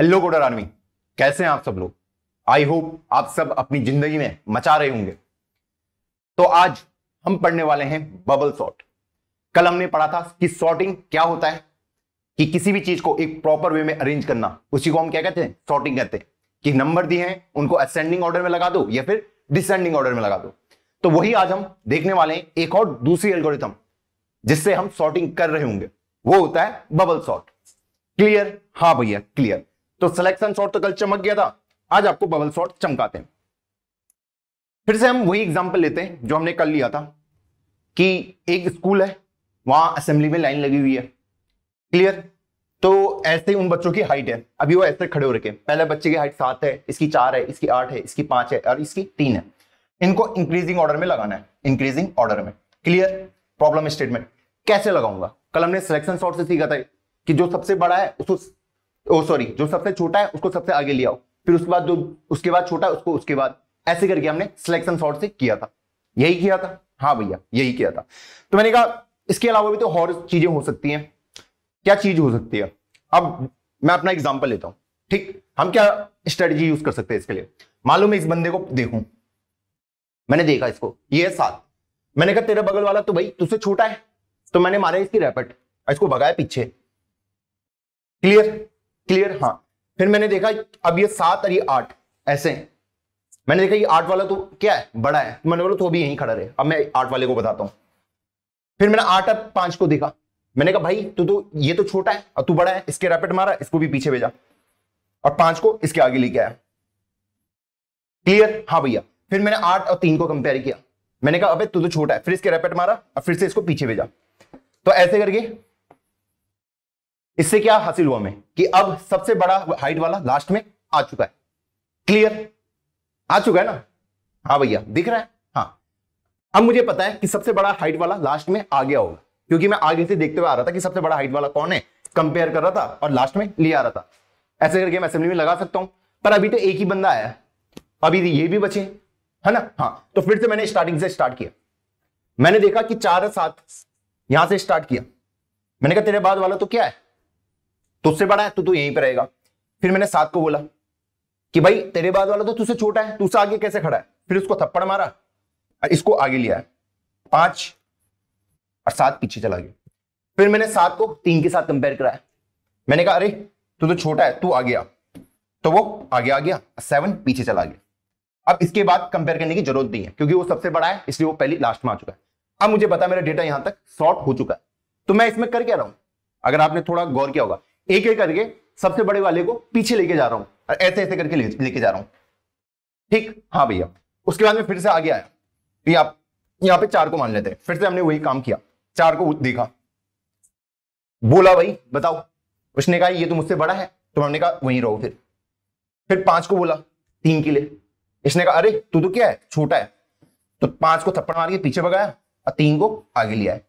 hello coder army कैसे हैं आप सब लोग आई होप आप सब अपनी जिंदगी में मचा रहे होंगे तो आज हम पढ़ने वाले हैं बबल सॉर्ट कल हमने पढ़ा था कि सॉर्टिंग क्या होता है कि किसी भी चीज को एक प्रॉपर वे में अरेंज करना उसी को हम क्या कहते हैं सॉर्टिंग कहते हैं कि नंबर दिए हैं उनको असेंडिंग ऑर्डर में लगा दो या फिर डिसेंडिंग ऑर्डर में लगा दो तो वही आज हम देखने वाले हैं एक और दूसरी एल्गोरिथम जिससे हम सॉर्टिंग कर रहे होंगे वो होता है बबल सॉर्ट क्लियर हाँ भैया क्लियर तो सिलेक्शन शॉर्ट तो कल चमक गया था आज आपको बबल शॉर्ट चमकाते हैं फिर से हम वही एग्जाम्पल लेते हैं जो हमने कल लिया था कि एक स्कूल है वहां असेंबली में लाइन लगी हुई है क्लियर तो ऐसे ही उन बच्चों की हाइट है अभी वो ऐसे खड़े हो रखे पहले बच्चे की हाइट सात है इसकी चार है इसकी आठ है इसकी पांच है और इसकी तीन है इनको इंक्रीजिंग ऑर्डर में लगाना है इंक्रीजिंग ऑर्डर में क्लियर प्रॉब्लम स्टेटमेंट कैसे लगाऊंगा कल हमने सिलेक्शन शॉर्ट से सीखा था कि जो सबसे बड़ा है उसको ओ सॉरी जो सबसे छोटा है उसको सबसे आगे ले आओ फिर उसके बाद जो उसके बाद छोटा उसको उसके बाद ऐसे करके हमने सिलेक्शन सॉर्ट से किया था यही किया था हाँ भैया यही किया था तो मैंने कहा इसके अलावा भी तो और चीजें हो सकती हैं क्या चीज हो सकती है अब मैं अपना एग्जाम्पल लेता हूं ठीक हम क्या स्ट्रेटेजी यूज कर सकते हैं इसके लिए मालूम है इस बंदे को देखू मैंने देखा इसको ये है सात मैंने कहा तेरे बगल वाला तो भाई तुझसे छोटा है तो मैंने मारा इसकी रैपट इसको भगाया पीछे क्लियर क्लियर हाँ फिर मैंने देखा अब ये सात और ये आठ ऐसे मैंने देखा ये आठ वाला तो क्या है बड़ा है मैंने बोला तो अभी यहीं खड़ा रहे अब मैं आठ वाले को बताता हूं फिर मैंने आठ और पांच को देखा मैंने कहा भाई तू तो ये तो छोटा है और तू बड़ा है इसके रैपिड मारा इसको भी पीछे भेजा और पांच को इसके आगे लेके आया क्लियर हाँ भैया फिर मैंने आठ और तीन को कंपेयर किया मैंने कहा अबे तू तो छोटा है फिर इसके रैपिड मारा और फिर से इसको पीछे भेजा तो ऐसे करके इससे क्या हासिल हुआ हमें कि अब सबसे बड़ा हाइट वाला लास्ट में आ चुका है क्लियर आ चुका है ना हाँ भैया दिख रहा है हाँ अब मुझे पता है कि सबसे बड़ा हाइट वाला लास्ट में आ गया होगा क्योंकि मैं आगे से देखते हुए आ रहा था कि सबसे बड़ा हाइट वाला कौन है कंपेयर कर रहा था और लास्ट में ले आ रहा था ऐसे करके मैं असेंबली में लगा सकता हूं पर अभी तो एक ही बंदा आया अभी तो ये भी बचे है ना हाँ तो फिर से मैंने स्टार्टिंग से स्टार्ट किया मैंने देखा कि चार सात यहां से स्टार्ट किया मैंने कहा तेरे बाद वाला तो क्या है तुझसे बड़ा है तो तू यहीं पर रहेगा फिर मैंने सात को बोला कि भाई तेरे बाद वाला तो तुझसे छोटा है तुझसे आगे कैसे खड़ा है फिर उसको थप्पड़ मारा और इसको आगे लिया है पांच और सात पीछे चला गया फिर मैंने सात को तीन के साथ कंपेयर कराया मैंने कहा अरे तू तो छोटा है तू आ गया तो वो आगे आ गया सेवन पीछे चला गया अब इसके बाद कंपेयर करने की जरूरत नहीं है क्योंकि वो सबसे बड़ा है इसलिए वो पहले लास्ट में आ चुका है अब मुझे बता मेरा डेटा यहां तक शॉर्ट हो चुका है तो मैं इसमें कर क्या रहा हूं अगर आपने थोड़ा गौर किया होगा एक एक करके सबसे बड़े वाले को पीछे लेके जा रहा हूं ऐसे ऐसे करके लेके जा रहा हूं ठीक हाँ भैया उसके बाद में फिर से आगे आया ये आप यहां पे चार को मान लेते हैं फिर से हमने वही काम किया चार को देखा बोला भाई बताओ उसने कहा ये तो मुझसे बड़ा है तो हमने कहा वहीं रहो फिर फिर पांच को बोला तीन के लिए इसने कहा अरे तू तो क्या है छोटा है तो पांच को थप्पड़ मार के पीछे भगाया और तीन को आगे लिया है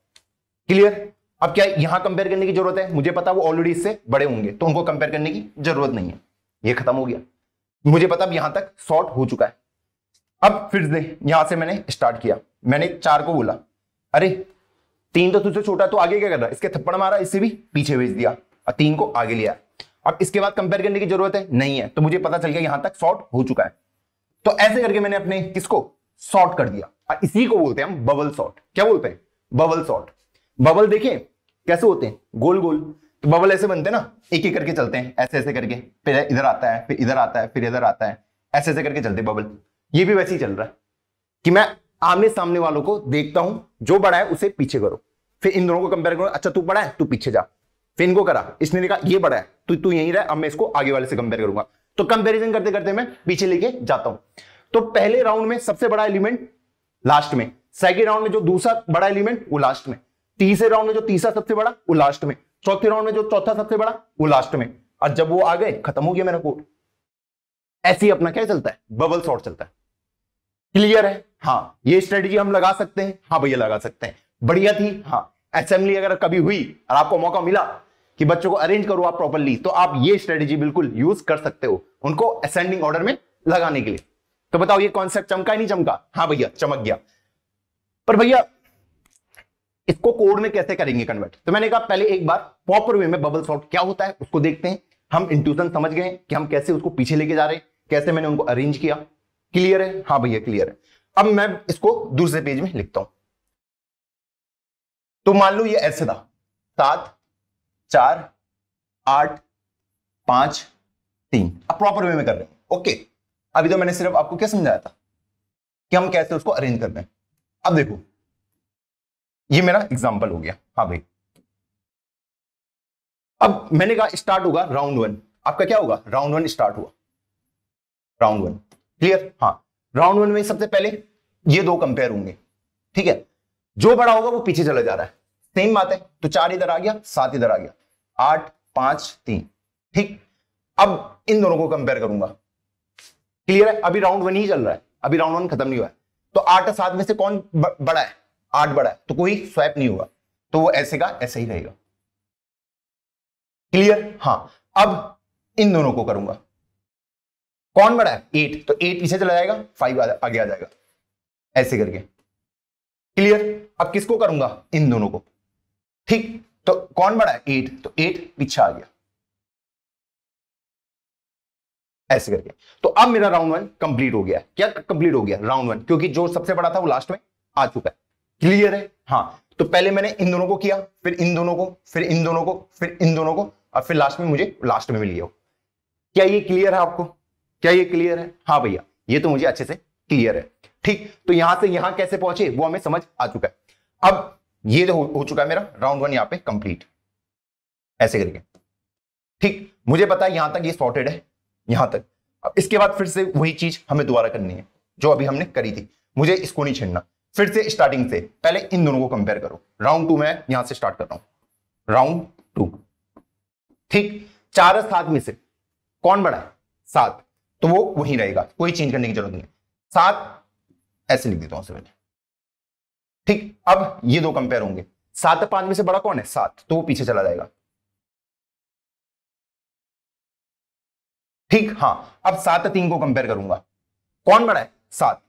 क्लियर अब क्या यहां कंपेयर करने की जरूरत है मुझे पता वो ऑलरेडी इससे बड़े होंगे तो उनको कंपेयर करने की जरूरत नहीं है ये खत्म हो गया मुझे पता अब यहां तक शॉर्ट हो चुका है अब फिर से यहां से मैंने स्टार्ट किया मैंने चार को बोला अरे तीन तो तुझसे छोटा तो आगे क्या कर रहा है इसके थप्पड़ मारा इससे भी पीछे भेज दिया और तीन को आगे लिया अब इसके बाद कंपेयर करने की जरूरत है नहीं है तो मुझे पता चल गया यहां तक शॉर्ट हो चुका है तो ऐसे करके मैंने अपने किसको शॉर्ट कर दिया और इसी को बोलते हैं हम बबल शॉर्ट क्या बोलते हैं बबल शॉर्ट बबल देखें कैसे होते हैं गोल गोल तो बबल ऐसे बनते हैं ना एक एक करके चलते हैं ऐसे ऐसे करके फिर इधर आता है फिर इधर आता है फिर इधर आता है ऐसे ऐसे करके चलते बबल ये भी वैसे ही चल रहा है कि मैं आमने सामने वालों को देखता हूं जो बड़ा है उसे पीछे करो फिर इन दोनों को कंपेयर करो अच्छा तू बड़ा है तू पीछे जा फिर इनको करा इसने कहा ये बड़ा है तू तू यहीं रहा अब मैं इसको आगे वाले से कंपेयर करूंगा तो कंपेरिजन करते करते मैं पीछे लेके जाता हूं तो पहले राउंड में सबसे बड़ा एलिमेंट लास्ट में सेकेंड राउंड में जो दूसरा बड़ा एलिमेंट वो लास्ट में तीसरे राउंड में जो तीसरा सबसे बड़ा वो लास्ट में चौथे राउंड में जो चौथा सबसे बड़ा वो लास्ट में और जब वो आ गए खत्म हो गया मेरा कोर्ट ऐसे ही अपना क्या चलता है बबल शॉर्ट चलता है क्लियर है हाँ ये स्ट्रेटेजी हम लगा सकते हैं हाँ भैया लगा सकते हैं बढ़िया थी हाँ असेंबली अगर कभी हुई और आपको मौका मिला कि बच्चों को अरेंज करो आप प्रॉपरली तो आप ये स्ट्रेटेजी बिल्कुल यूज कर सकते हो उनको असेंडिंग ऑर्डर में लगाने के लिए तो बताओ ये कॉन्सेप्ट चमका ही नहीं चमका हाँ भैया चमक गया पर भैया इसको कोड में कैसे करेंगे कन्वर्ट तो मैंने कहा पहले एक बार प्रॉपर वे में बबल सॉर्ट क्या होता है उसको देखते हैं हम इंट्यूशन समझ गए कि हम कैसे उसको पीछे लेके जा रहे हैं कैसे मैंने उनको अरेंज किया क्लियर है हाँ भैया क्लियर है अब मैं इसको दूसरे पेज में लिखता हूं तो मान लो ये ऐसे था सात चार आठ पांच तीन अब प्रॉपर वे में कर रहे हैं ओके अभी तो मैंने सिर्फ आपको क्या समझाया था कि हम कैसे उसको अरेंज कर रहे हैं अब देखो ये मेरा एग्जाम्पल हो गया हाँ भाई अब मैंने कहा स्टार्ट होगा राउंड वन आपका क्या होगा राउंड वन स्टार्ट हुआ राउंड वन क्लियर हाँ राउंड वन में सबसे पहले ये दो कंपेयर होंगे ठीक है जो बड़ा होगा वो पीछे चला जा रहा है सेम बात है तो चार इधर आ गया सात इधर आ गया आठ पांच तीन ठीक अब इन दोनों को कंपेयर करूंगा क्लियर है अभी राउंड वन ही चल रहा है अभी राउंड वन खत्म नहीं हुआ है तो आठ सात में से कौन बड़ा है आठ बड़ा है तो कोई स्वैप नहीं होगा तो वो ऐसे का ऐसे ही रहेगा क्लियर हाँ अब इन दोनों को करूंगा कौन बड़ा है एट तो एट पीछे चला जाएगा फाइव आगे आ जाएगा ऐसे करके क्लियर अब किसको करूंगा इन दोनों को ठीक तो कौन बड़ा है एट तो एट पीछा आ गया ऐसे करके तो अब मेरा राउंड वन कंप्लीट हो गया क्या कंप्लीट हो गया राउंड वन क्योंकि जो सबसे बड़ा था वो लास्ट में आ चुका है क्लियर है हाँ तो पहले मैंने इन दोनों को किया फिर इन दोनों को फिर इन दोनों को फिर इन दोनों को और फिर लास्ट में मुझे लास्ट में मिल गया क्या ये क्लियर है आपको क्या ये क्लियर है हाँ भैया ये तो मुझे अच्छे से क्लियर है ठीक तो यहां से यहां कैसे पहुंचे वो हमें समझ आ चुका है अब ये जो हो, हो चुका है मेरा राउंड वन यहां पे कंप्लीट ऐसे करके ठीक मुझे पता है यहां तक ये सॉर्टेड है यहां तक अब इसके बाद फिर से वही चीज हमें दोबारा करनी है जो अभी हमने करी थी मुझे इसको नहीं छेड़ना फिर से स्टार्टिंग से पहले इन दोनों को कंपेयर करो राउंड टू में यहां से स्टार्ट कर रहा हूं राउंड टू ठीक चार सात में से कौन बड़ा है सात तो वो वहीं रहेगा कोई चेंज करने की जरूरत नहीं है सात ऐसे लिख देता हूं मैंने ठीक अब ये दो कंपेयर होंगे सात पांच में से बड़ा कौन है सात तो वो पीछे चला जाएगा ठीक हाँ अब सात तीन को कंपेयर करूंगा कौन बड़ा है सात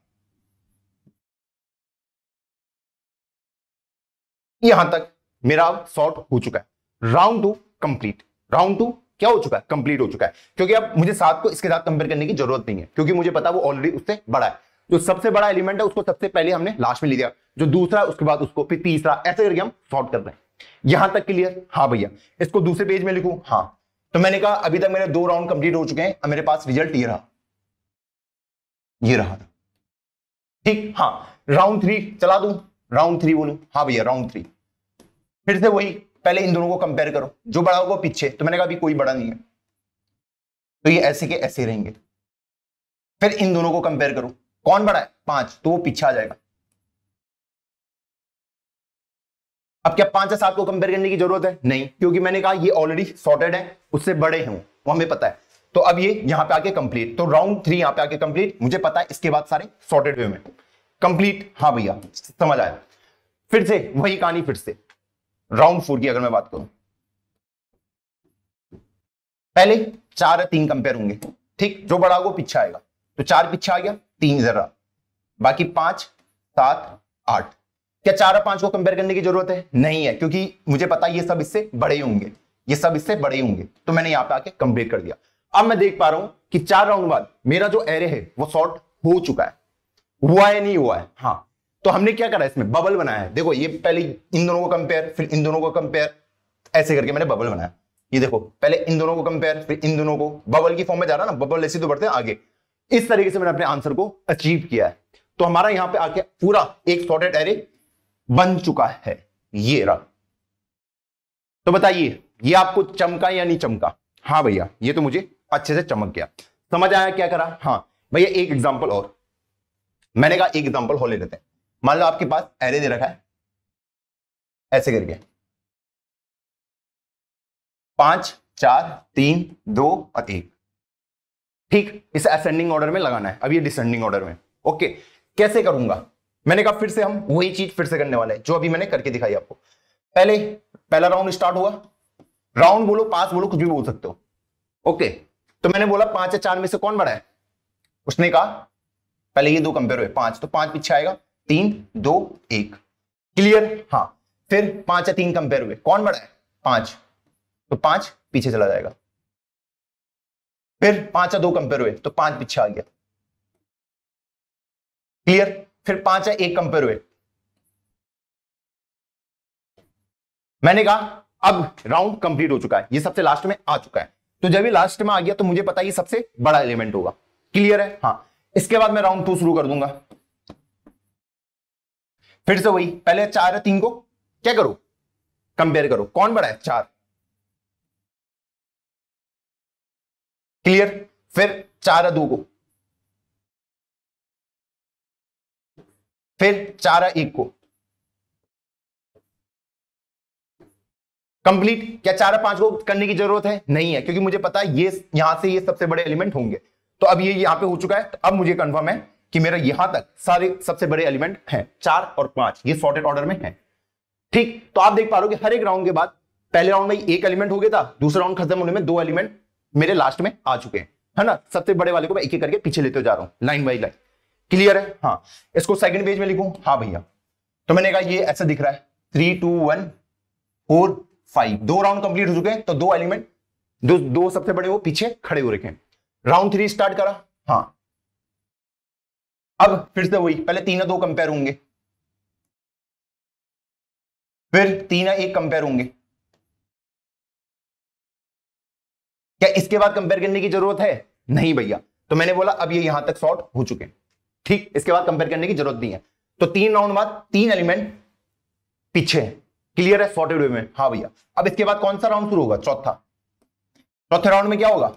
यहां तक मेरा शॉर्ट हो चुका है round two complete round two क्या हो चुका है कंप्लीट हो चुका है क्योंकि अब मुझे सात को इसके साथ कंपेयर करने की जरूरत नहीं है क्योंकि मुझे पता वो ऑलरेडी उससे बड़ा है जो सबसे बड़ा एलिमेंट है उसको सबसे पहले हमने लास्ट में ले दिया जो दूसरा उसके बाद उसको फिर तीसरा ऐसे करके हम सॉर्ट कर रहे हैं यहां तक क्लियर हाँ भैया इसको दूसरे पेज में लिखू हाँ तो मैंने कहा अभी तक मेरे दो राउंड कंप्लीट हो चुके हैं और मेरे पास रिजल्ट ये रहा ये रहा ठीक हाँ राउंड थ्री चला दू राउंड थ्री बोलू हाँ भैया राउंड थ्री फिर से वही पहले इन दोनों को कंपेयर करो जो बड़ा होगा पीछे तो मैंने कहा अभी कोई बड़ा नहीं है तो ये ऐसे के ऐसे रहेंगे फिर इन दोनों को कंपेयर करो कौन बड़ा है पांच तो वो पीछे आ जाएगा अब क्या पांच या सात को कंपेयर करने की जरूरत है नहीं क्योंकि मैंने कहा ये ऑलरेडी सॉर्टेड है उससे बड़े हैं वो हमें पता है तो अब ये यहां पे आके कंप्लीट तो राउंड थ्री यहां पे आके कंप्लीट मुझे पता है इसके बाद सारे सॉर्टेड हुए में कंप्लीट हाँ भैया समझ आया फिर से वही कहानी फिर से राउंड फोर की अगर मैं बात करूं पहले चार तीन कंपेयर होंगे ठीक जो बड़ा होगा पीछे आएगा तो चार पीछे आ गया तीन जरा बाकी पांच सात आठ क्या चार और पांच को कंपेयर करने की जरूरत है नहीं है क्योंकि मुझे पता ये सब इससे बड़े होंगे ये सब इससे बड़े होंगे तो मैंने यहां पे आके कंप्लीट कर दिया अब मैं देख पा रहा हूं कि चार राउंड बाद मेरा जो एरे है वो सॉर्ट हो चुका है हुआ है नहीं हुआ है हाँ तो हमने क्या करा इसमें बबल बनाया है देखो ये पहले इन दोनों को कंपेयर फिर इन दोनों को कंपेयर ऐसे करके मैंने बबल बनाया ये देखो पहले इन दोनों को कंपेयर फिर इन दोनों को बबल की फॉर्म में जा रहा ना बबल ऐसे तो बढ़ते हैं आगे इस तरीके से मैंने अपने आंसर को अचीव किया है तो हमारा यहां पे आके पूरा एक सॉर्टेड एरे बन चुका है ये रहा तो बताइए ये आपको चमका या नहीं चमका हाँ भैया ये तो मुझे अच्छे से चमक गया समझ आया क्या करा हाँ भैया एक एग्जाम्पल और मैंने कहा एक एग्जाम्पल हो ले लेते हैं मान लो आपके पास एरे दे रखा है ऐसे करके पांच चार तीन दो और एक ठीक इसे असेंडिंग ऑर्डर में लगाना है अब ये डिसेंडिंग ऑर्डर में ओके कैसे करूंगा मैंने कहा फिर से हम वही चीज फिर से करने वाले हैं जो अभी मैंने करके दिखाई आपको पहले पहला राउंड स्टार्ट हुआ राउंड बोलो पांच बोलो कुछ भी बोल सकते हो ओके तो मैंने बोला पांच या चार में से कौन बड़ा है उसने कहा पहले ये दो कंपेयर हुए पांच तो पांच पीछे आएगा तीन दो एक क्लियर हाँ फिर पांच या तीन कंपेयर हुए कौन बड़ा है पांच तो पांच पीछे चला जाएगा फिर पांच या दो कंपेयर हुए तो पांच पीछे आ गया क्लियर फिर पांच या एक कंपेयर हुए मैंने कहा अब राउंड कंप्लीट हो चुका है ये सबसे लास्ट में आ चुका है तो जब ये लास्ट में आ गया तो मुझे पता ये सबसे बड़ा एलिमेंट होगा क्लियर है हाँ इसके बाद मैं राउंड टू शुरू कर दूंगा फिर से वही पहले चार है तीन को क्या करो कंपेयर करो कौन बड़ा है चार क्लियर फिर चार है दो को फिर चार है एक को कंप्लीट क्या चार पांच को करने की जरूरत है नहीं है क्योंकि मुझे पता है ये यहां से ये सबसे बड़े एलिमेंट होंगे तो अब ये यहां पे हो चुका है तो अब मुझे कंफर्म है कि मेरा यहां तक सारे सबसे बड़े एलिमेंट हैं चार और पांच ये सॉर्टेड ऑर्डर में हैं ठीक तो आप देख पा रहे हो कि हर एक राउंड के बाद पहले राउंड में एक एलिमेंट हो गया था दूसरा राउंड खत्म होने में दो एलिमेंट मेरे लास्ट में आ चुके हैं है ना सबसे बड़े वाले को मैं एक एक करके पीछे लेते जा रहा हूं लाइन बाई लाइन क्लियर है हाँ इसको सेकंड पेज में लिखू हाँ भैया तो मैंने कहा ये ऐसा दिख रहा है three two one four five दो राउंड कंप्लीट हो चुके हैं तो दो एलिमेंट दो दो सबसे बड़े वो पीछे खड़े हो रखे हैं राउंड थ्री स्टार्ट करा हाँ अब फिर से वही पहले तीन दो कंपेयर होंगे फिर तीन एक कंपेयर होंगे क्या इसके बाद कंपेयर करने की जरूरत है नहीं भैया तो मैंने बोला अब ये यह यहां तक शॉर्ट हो चुके ठीक इसके बाद कंपेयर करने की जरूरत नहीं है तो तीन राउंड बाद तीन एलिमेंट पीछे क्लियर है सॉर्टेड वे में हाँ भैया अब इसके बाद कौन सा राउंड शुरू होगा चौथा चौथे राउंड में क्या होगा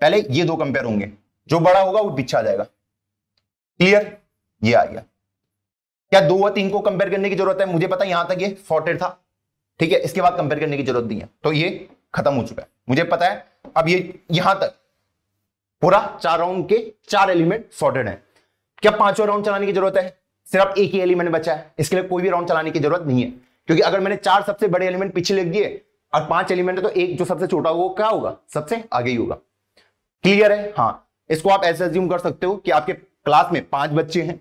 पहले ये दो कंपेयर होंगे जो बड़ा होगा वो पीछे आ जाएगा क्लियर ये आ गया क्या दो और तीन को कंपेयर करने की जरूरत है मुझे पता यहां तक ये सॉर्टेड था ठीक है इसके बाद कंपेयर करने की जरूरत नहीं है तो ये खत्म हो चुका है मुझे पता है अब ये यहां तक पूरा चार राउंड के चार एलिमेंट सॉर्टेड है क्या पांचों राउंड चलाने की जरूरत है सिर्फ एक ही एलिमेंट बचा है इसके लिए कोई भी राउंड चलाने की जरूरत नहीं है क्योंकि अगर मैंने चार सबसे बड़े एलिमेंट पीछे लिख दिए और पांच एलिमेंट है तो एक जो सबसे छोटा होगा क्या होगा सबसे आगे ही होगा क्लियर है हाँ इसको आप ऐसे एज्यूम कर सकते हो कि आपके क्लास में पांच बच्चे हैं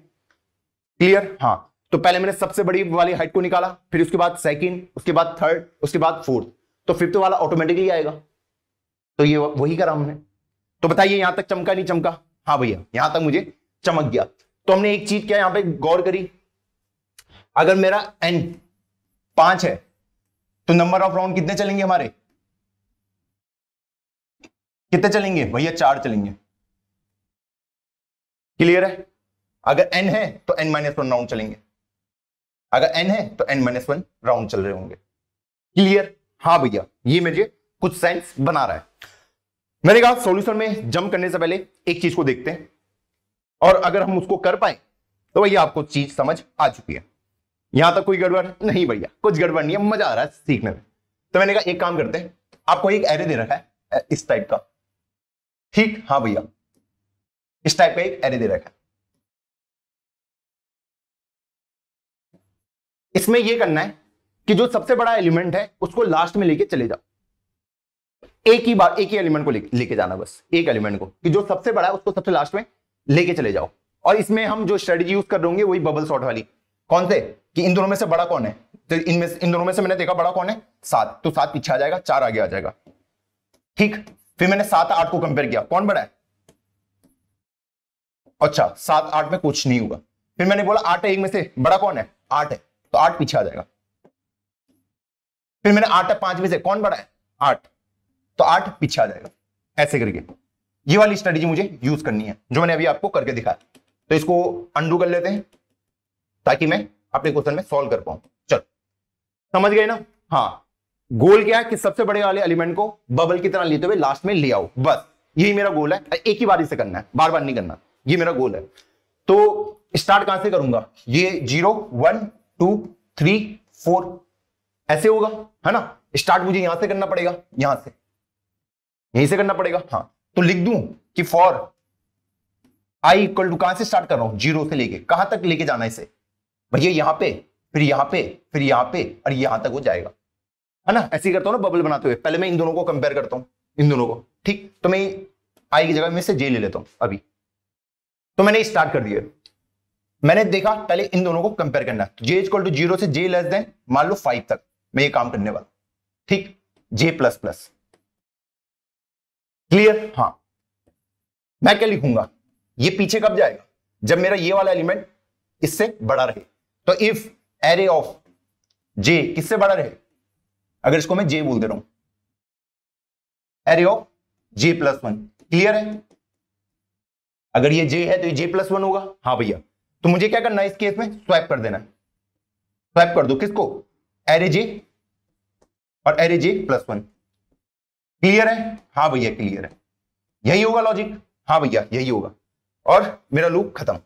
क्लियर हाँ तो पहले मैंने सबसे बड़ी वाली हाइट को निकाला फिर उसके बाद सेकंड उसके बाद थर्ड उसके बाद फोर्थ तो फिफ्थ वाला ऑटोमेटिकली आएगा तो ये वही करा हमने तो बताइए यहां तक चमका नहीं चमका हाँ भैया यहां तक मुझे चमक गया तो हमने एक चीज क्या यहां पे गौर करी अगर मेरा एन पांच है तो नंबर ऑफ राउंड कितने चलेंगे हमारे कितने चलेंगे भैया चार चलेंगे क्लियर है अगर एन है तो एन माइनस वन राउंड चलेंगे अगर एन है तो एन माइनस वन राउंड चल रहे होंगे क्लियर हाँ भैया ये मेरे कुछ सेंस बना रहा है मैंने कहा सॉल्यूशन में जंप करने से पहले एक चीज को देखते हैं और अगर हम उसको कर पाए तो भैया आपको चीज समझ आ चुकी है यहां तक कोई गड़बड़ नहीं भैया कुछ गड़बड़ नहीं है मजा आ रहा है सीखने में तो मैंने कहा एक काम करते हैं आपको एक एरे दे रखा है इस टाइप का ठीक हाँ भैया इस टाइप का एक एरे दे रखा है इसमें यह करना है कि जो सबसे बड़ा एलिमेंट है उसको लास्ट में लेके चले जाओ एक ही बार एक ही एलिमेंट को लेके जाना बस एक एलिमेंट को कि जो सबसे बड़ा है उसको सबसे लास्ट में लेके चले जाओ और इसमें हम जो स्ट्रेटेजी यूज कर दोगे वही बबल शॉर्ट वाली कौन से कि इन दोनों में से बड़ा कौन है तो में इन दोनों में से मैंने देखा बड़ा कौन है सात तो सात पीछे आ जाएगा चार आगे आ जाएगा ठीक फिर मैंने सात आठ को कंपेयर किया कौन बड़ा है अच्छा सात आठ में कुछ नहीं हुआ फिर मैंने बोला आठ है एक में से बड़ा कौन है आठ है तो आठ पीछे आ जाएगा फिर मैंने आठ पांच में से कौन बड़ा है आठ तो आठ पीछे आ जाएगा ऐसे करके ये वाली स्ट्रेटेजी मुझे यूज करनी है जो मैंने अभी आपको करके दिखाया तो इसको अंडू कर लेते हैं ताकि मैं अपने क्वेश्चन में सॉल्व कर पाऊं चलो समझ गए ना हाँ गोल क्या है कि सबसे बड़े वाले एलिमेंट को बबल की तरह लेते हुए लास्ट में ले आओ बस यही मेरा गोल है एक ही बार इसे करना है बार बार नहीं करना ये मेरा गोल है तो स्टार्ट कहां से करूंगा ये zero one two three four ऐसे होगा है ना स्टार्ट मुझे यहां से करना पड़ेगा यहां से यहीं से करना पड़ेगा हाँ तो लिख दू कि फॉर आई इक्वल टू कहां से स्टार्ट कर रहा हूं जीरो से लेके कहां तक लेके जाना इसे भैया यहां पे फिर यहां पे फिर यहां पे और यहां तक हो जाएगा है ना ऐसे करता हूं ना बबल बनाते हुए पहले मैं इन दोनों को कंपेयर करता हूं इन दोनों को ठीक तो मैं आई की जगह में से जे ले लेता हूं अभी तो मैंने स्टार्ट कर दिया मैंने देखा पहले इन दोनों को कंपेयर करना जे इजक्वल टू जीरो से जे लेस देन मान लो फाइव तक मैं ये काम करने वाला ठीक जे प्लस प्लस क्लियर हाँ मैं क्या लिखूंगा ये पीछे कब जाएगा जब मेरा ये वाला एलिमेंट इससे बड़ा रहे तो इफ एरे ऑफ जे किससे बड़ा रहे अगर इसको मैं जे बोल दे रहा हूं array of J plus one clear है अगर ये जे है तो ये जे प्लस वन होगा हाँ भैया तो मुझे क्या करना है इस केस में स्वाइप कर देना स्वाइप कर दो किसको एरे जे और array J plus one clear है हाँ भैया क्लियर है यही होगा लॉजिक हाँ भैया यही होगा और मेरा लूप खत्म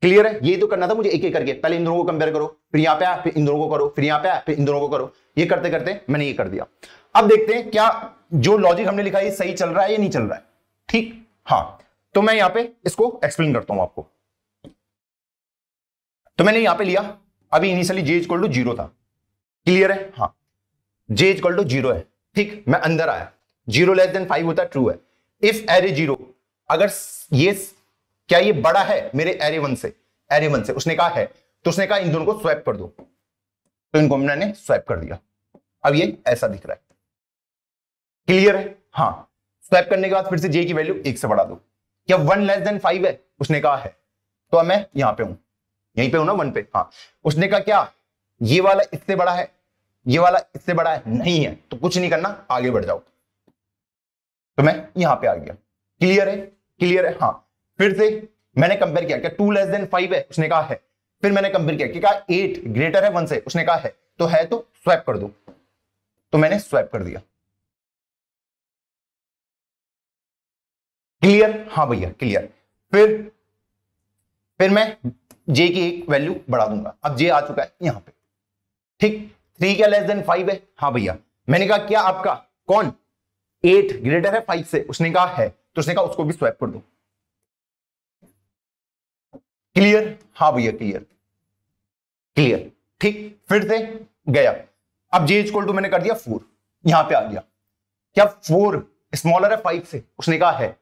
क्लियर है ये तो करना था मुझे एक एक करके पहले इन दोनों को कंपेयर करो फिर यहां पे आ फिर इन दोनों को करो फिर यहां पे आ फिर इन दोनों को करो ये करते करते मैंने ये कर दिया अब देखते हैं क्या जो लॉजिक हमने लिखा है सही चल रहा है या नहीं चल रहा है ठीक हाँ तो मैं यहां पे इसको एक्सप्लेन करता हूं आपको तो मैंने यहां पे लिया अभी initially J is equal to zero था क्लियर है हाँ जे इजक्वल टू जीरो है ठीक मैं अंदर आया जीरो लेस देन फाइव होता है ट्रू है इफ एरे जीरो अगर ये क्या ये बड़ा है मेरे एरे वन से एरे वन से उसने कहा है तो उसने कहा इन दोनों को स्वैप कर दो तो इनको मैंने स्वैप कर दिया अब ये ऐसा दिख रहा है क्लियर है हाँ स्वैप करने के बाद फिर से जे की वैल्यू एक से बढ़ा दो क्या वन लेस देन फाइव है उसने कहा है तो मैं यहां पे हूं यहीं पे हूं ना वन पे हाँ उसने कहा क्या ये वाला इससे बड़ा है ये वाला इससे बड़ा है नहीं है तो कुछ नहीं करना आगे बढ़ जाओ तो मैं यहां पे आ गया क्लियर है क्लियर है हाँ फिर से मैंने कंपेयर किया क्या टू लेस देन फाइव है उसने कहा है फिर मैंने कंपेयर किया क्या एट ग्रेटर है वन से उसने कहा है तो है तो स्वैप कर दो तो मैंने स्वैप कर दिया क्लियर हाँ भैया क्लियर फिर फिर मैं जे की एक वैल्यू बढ़ा दूंगा अब जे आ चुका है यहां पे ठीक थ्री क्या लेस देन फाइव है हाँ भैया मैंने कहा क्या आपका कौन एट ग्रेटर है फाइव से उसने कहा है तो उसने कहा उसको भी स्वैप कर दो क्लियर हाँ भैया क्लियर क्लियर ठीक फिर से गया अब जे इजक्वल टू मैंने कर दिया फोर यहां पे आ गया क्या फोर स्मॉलर है फाइव से उसने कहा है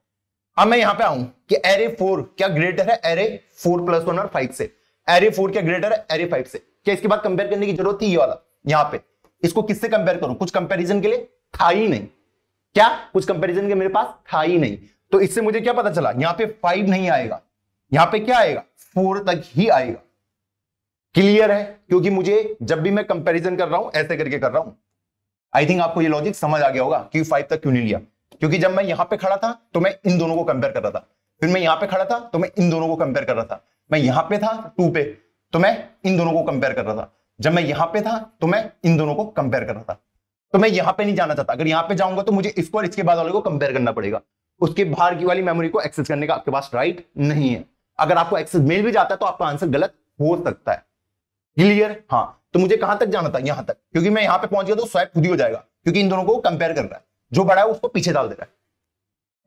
अब हाँ, मैं यहां पे आऊं कि एरे फोर क्या ग्रेटर है एरे फोर प्लस वन और फाइव से एरे फोर क्या ग्रेटर है एरे फाइव से क्या इसके बाद कंपेयर करने की जरूरत थी ये वाला यहां पे इसको किससे कंपेयर करूं कुछ कंपेरिजन के लिए था ही नहीं क्या कुछ कंपेरिजन के मेरे पास था ही नहीं तो इससे मुझे क्या पता चला यहां पे फाइव नहीं आएगा यहां पे क्या आएगा फोर तक ही आएगा क्लियर है क्योंकि मुझे जब भी मैं कंपैरिजन कर रहा हूं ऐसे करके कर रहा हूं आई थिंक आपको ये लॉजिक समझ आ गया होगा कि फाइव तक क्यों नहीं लिया क्योंकि जब मैं यहां पे खड़ा था तो मैं इन दोनों को कंपेयर कर रहा था फिर मैं यहां पे खड़ा था तो मैं इन दोनों को कंपेयर कर रहा था मैं यहां पे था टू पे तो मैं इन दोनों को कंपेयर कर रहा था जब मैं यहां पे था तो मैं इन दोनों को कंपेयर कर रहा था तो मैं यहां पे नहीं जाना चाहता अगर यहां पे जाऊंगा तो मुझे इसको और इसके बाद वाले को कंपेयर करना पड़ेगा उसके बाहर की वाली मेमोरी को एक्सेस करने का आपके पास राइट नहीं है अगर आपको एक्सेस मिल भी जाता है तो आपका आंसर गलत हो सकता है क्लियर हाँ तो मुझे कहां तक जाना था यहां तक क्योंकि मैं यहां पे पहुंच गया तो स्वैप खुद ही हो जाएगा क्योंकि इन दोनों को कंपेयर कर रहा है जो बड़ा है उसको पीछे डाल दे रहा है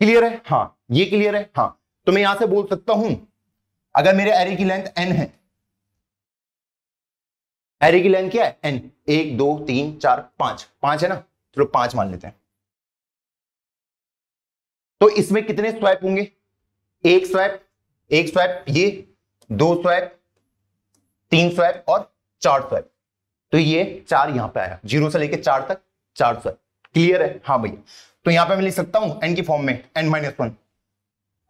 क्लियर है हाँ ये क्लियर है हाँ तो मैं यहां से बोल सकता हूं अगर मेरे एरे की लेंथ एन है एरे की लेंथ क्या है एन एक दो तीन चार पांच पांच है ना चलो तो पांच मान लेते हैं तो इसमें कितने स्वैप होंगे एक स्वैप एक स्वैप ये दो स्वैप तीन स्वैप और चार स्वैप तो ये चार यहां पे आया जीरो से लेके चार तक चार स्वैप क्लियर है हाँ भैया तो यहां पे मैं लिख सकता हूं एन के फॉर्म में एन माइनस वन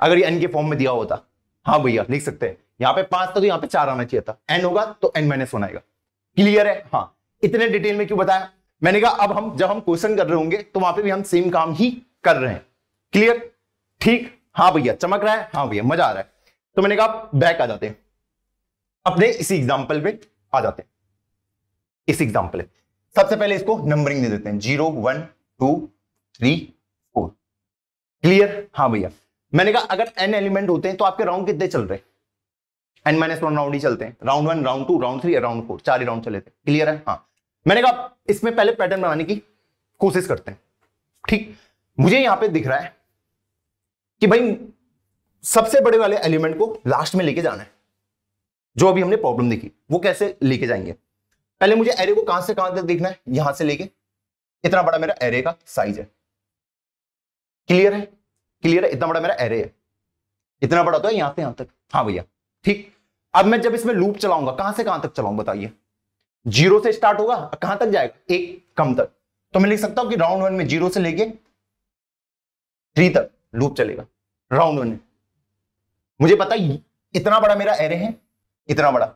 अगर एन के फॉर्म में दिया होता हाँ भैया लिख सकते हैं यहां पे पांच था तो यहां पे चार आना चाहिए था एन होगा तो एन माइनस वन आएगा क्लियर है हाँ इतने डिटेल में क्यों बताया मैंने कहा अब हम जब हम क्वेश्चन कर रहे होंगे तो वहां पे भी हम सेम काम ही कर रहे हैं क्लियर ठीक हाँ भैया चमक रहा है हाँ भैया मजा आ रहा है तो मैंने कहा बैक आ जाते हैं अपने इसी एग्जाम्पल पे आ जाते हैं इस एग्जाम्पल सबसे पहले इसको नंबरिंग दे देते हैं zero one two three four clear हाँ भैया मैंने कहा अगर एन एलिमेंट होते हैं तो आपके राउंड कितने चल रहे हैं एन माइनस वन राउंड ही चलते हैं round one round two round three round four चार ही राउंड चले थे क्लियर है हाँ मैंने कहा इसमें पहले पैटर्न बनाने की कोशिश करते हैं ठीक मुझे यहां पे दिख रहा है कि भाई सबसे बड़े वाले एलिमेंट को लास्ट में लेके जाना है जो अभी हमने प्रॉब्लम देखी वो कैसे लेके जाएंगे पहले मुझे एरे को कहां से कहां तक देखना है यहां से लेके इतना बड़ा मेरा एरे का साइज है क्लियर है क्लियर है इतना बड़ा मेरा एरे है इतना बड़ा तो है यहां से यहां तक हाँ भैया ठीक अब मैं जब इसमें लूप चलाऊंगा कहां से कहां तक चलाऊ बताइए जीरो से स्टार्ट होगा कहां तक जाएगा एक कम तक तो मैं लिख सकता हूं कि राउंड वन में जीरो से लेके थ्री तक लूप चलेगा राउंड वन में मुझे पता ही इतना बड़ा मेरा एरे है इतना बड़ा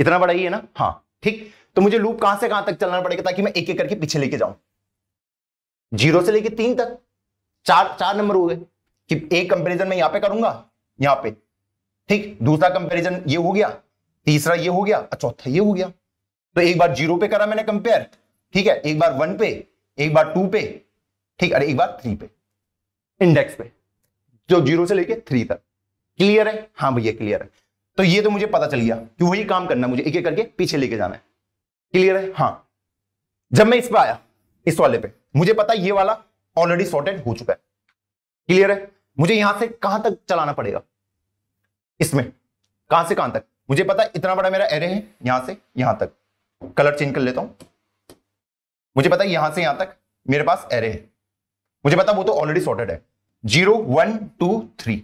इतना बड़ा ही है ना हाँ ठीक तो मुझे लूप कहां से कहां तक चलना पड़ेगा ताकि मैं एक एक करके पीछे लेके जाऊं जीरो से लेके तीन तक चार चार नंबर हो गए कि एक कंपेरिजन में यहां पर करूंगा यहां पर ठीक दूसरा कंपेरिजन ये हो गया तीसरा ये हो गया और चौथा ये हो गया तो एक बार जीरो पे करा मैंने कंपेयर ठीक है एक बार वन पे एक बार टू पे ठीक अरे एक बार थ्री पे इंडेक्स पे जो जीरो से लेके थ्री तक क्लियर है हाँ भैया क्लियर है तो ये तो मुझे पता चल गया कि वही काम करना मुझे एक एक करके पीछे लेके जाना है क्लियर है हाँ जब मैं इस पर आया इस वाले पे मुझे पता ये वाला ऑलरेडी सॉर्टेड हो चुका है क्लियर है मुझे यहां से कहां तक चलाना पड़ेगा इसमें कहां से कहां तक मुझे पता इतना बड़ा मेरा एरे है यहां से यहां तक कलर चेंज कर लेता हूं मुझे पता यहां से यहां तक मेरे पास एरे है मुझे पता वो तो ऑलरेडी सॉर्टेड है जीरो वन टू थ्री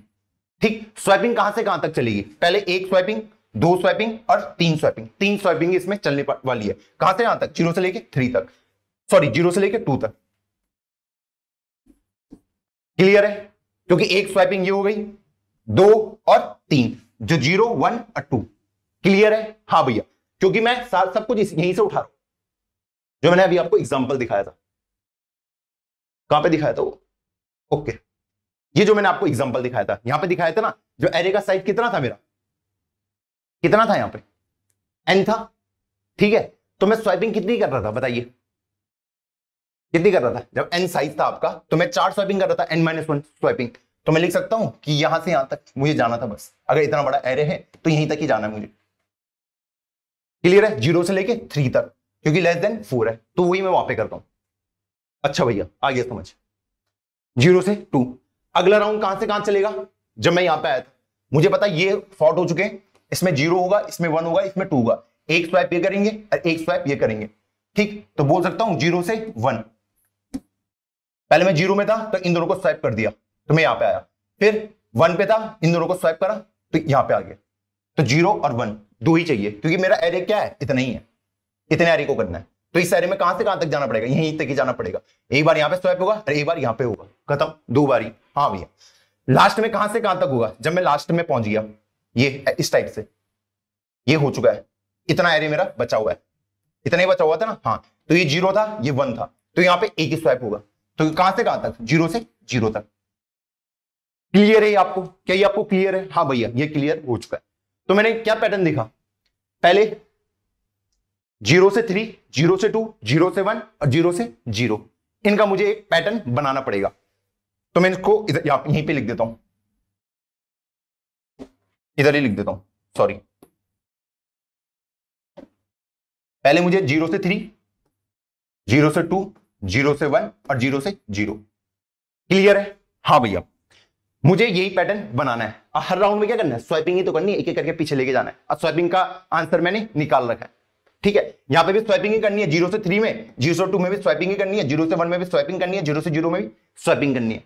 ठीक स्वाइपिंग कहां से कहां तक चलेगी पहले एक स्वाइपिंग दो स्वाइपिंग और तीन स्वाइपिंग तीन स्वाइपिंग इसमें चलने वाली है कहां से यहां तक जीरो से लेके थ्री तक सॉरी जीरो से लेके टू तक क्लियर है क्योंकि एक स्वाइपिंग ये हो गई दो और तीन जो जीरो वन और टू क्लियर है हाँ भैया क्योंकि मैं सब कुछ यहीं से उठा रहा हूं जो मैंने अभी आपको एग्जांपल दिखाया था कहां पे दिखाया था वो ओके ये जो मैंने आपको एग्जांपल दिखाया था यहां पे दिखाया था ना जो एरे का साइज कितना था मेरा कितना था यहां पे एन था ठीक है तो मैं स्वाइपिंग कितनी कर रहा था बताइए कितनी कर रहा था जब एन साइज था आपका तो मैं चार स्वाइपिंग कर रहा था एन माइनस वन स्वाइपिंग तो मैं लिख सकता हूं कि यहां से यहां तक मुझे जाना था बस अगर इतना बड़ा एरे है तो यहीं तक ही जाना है मुझे क्लियर है जीरो से लेके थ्री तक क्योंकि लेस देन फोर है तो वही मैं वहां पे करता हूं अच्छा भैया आ गया समझ जीरो से टू अगला राउंड कहां से कहां चलेगा जब मैं यहां पे आया था मुझे पता ये फॉर्ट हो चुके हैं इसमें जीरो होगा इसमें वन होगा इसमें टू होगा एक स्वाइप ये करेंगे और एक स्वाइप ये करेंगे ठीक तो बोल सकता हूं जीरो से वन पहले मैं जीरो में था तो इन दोनों को स्वाइप कर दिया तो मैं यहां पे आया फिर वन पे था इन दोनों को स्वाइप करा तो यहां पे आ गया तो जीरो और वन दो ही चाहिए क्योंकि मेरा एरे क्या है इतना ही है इतने एरे को करना है तो इस एरे में कहां से कहां तक जाना पड़ेगा यहीं तक ही जाना पड़ेगा एक बार यहां पर स्वाइप होगा और एक बार यहां पर होगा खत्म दो बारी हाँ भैया लास्ट में कहां से कहां तक होगा जब मैं लास्ट में पहुंच गया ये इस टाइप से ये हो चुका है इतना एरे मेरा बचा हुआ है इतना ही बचा हुआ था ना हाँ तो ये जीरो था ये वन था तो यहाँ पे एक ही स्वाइप होगा तो कहां से कहां तक जीरो से जीरो तक क्लियर है आपको क्या ये आपको क्लियर है हाँ भैया ये क्लियर हो चुका है तो मैंने क्या पैटर्न देखा पहले जीरो से थ्री जीरो से टू जीरो से वन और जीरो से जीरो इनका मुझे एक पैटर्न बनाना पड़ेगा तो मैं इसको यहीं पे लिख देता हूं इधर ही लिख देता हूं सॉरी पहले मुझे जीरो से थ्री जीरो से टू जीरो से वन और जीरो से जीरो क्लियर है हाँ भैया मुझे यही पैटर्न बनाना है और हर राउंड में क्या करना है स्वाइपिंग ही तो करनी है एक एक करके पीछे लेके जाना है और स्वाइपिंग का आंसर मैंने निकाल रखा है ठीक है यहां पे भी स्वाइपिंग ही करनी है जीरो से थ्री में जीरो से टू में भी स्वाइपिंग ही करनी है जीरो से वन में भी स्वाइपिंग करनी है जीरो से जीरो में भी स्वाइपिंग करनी है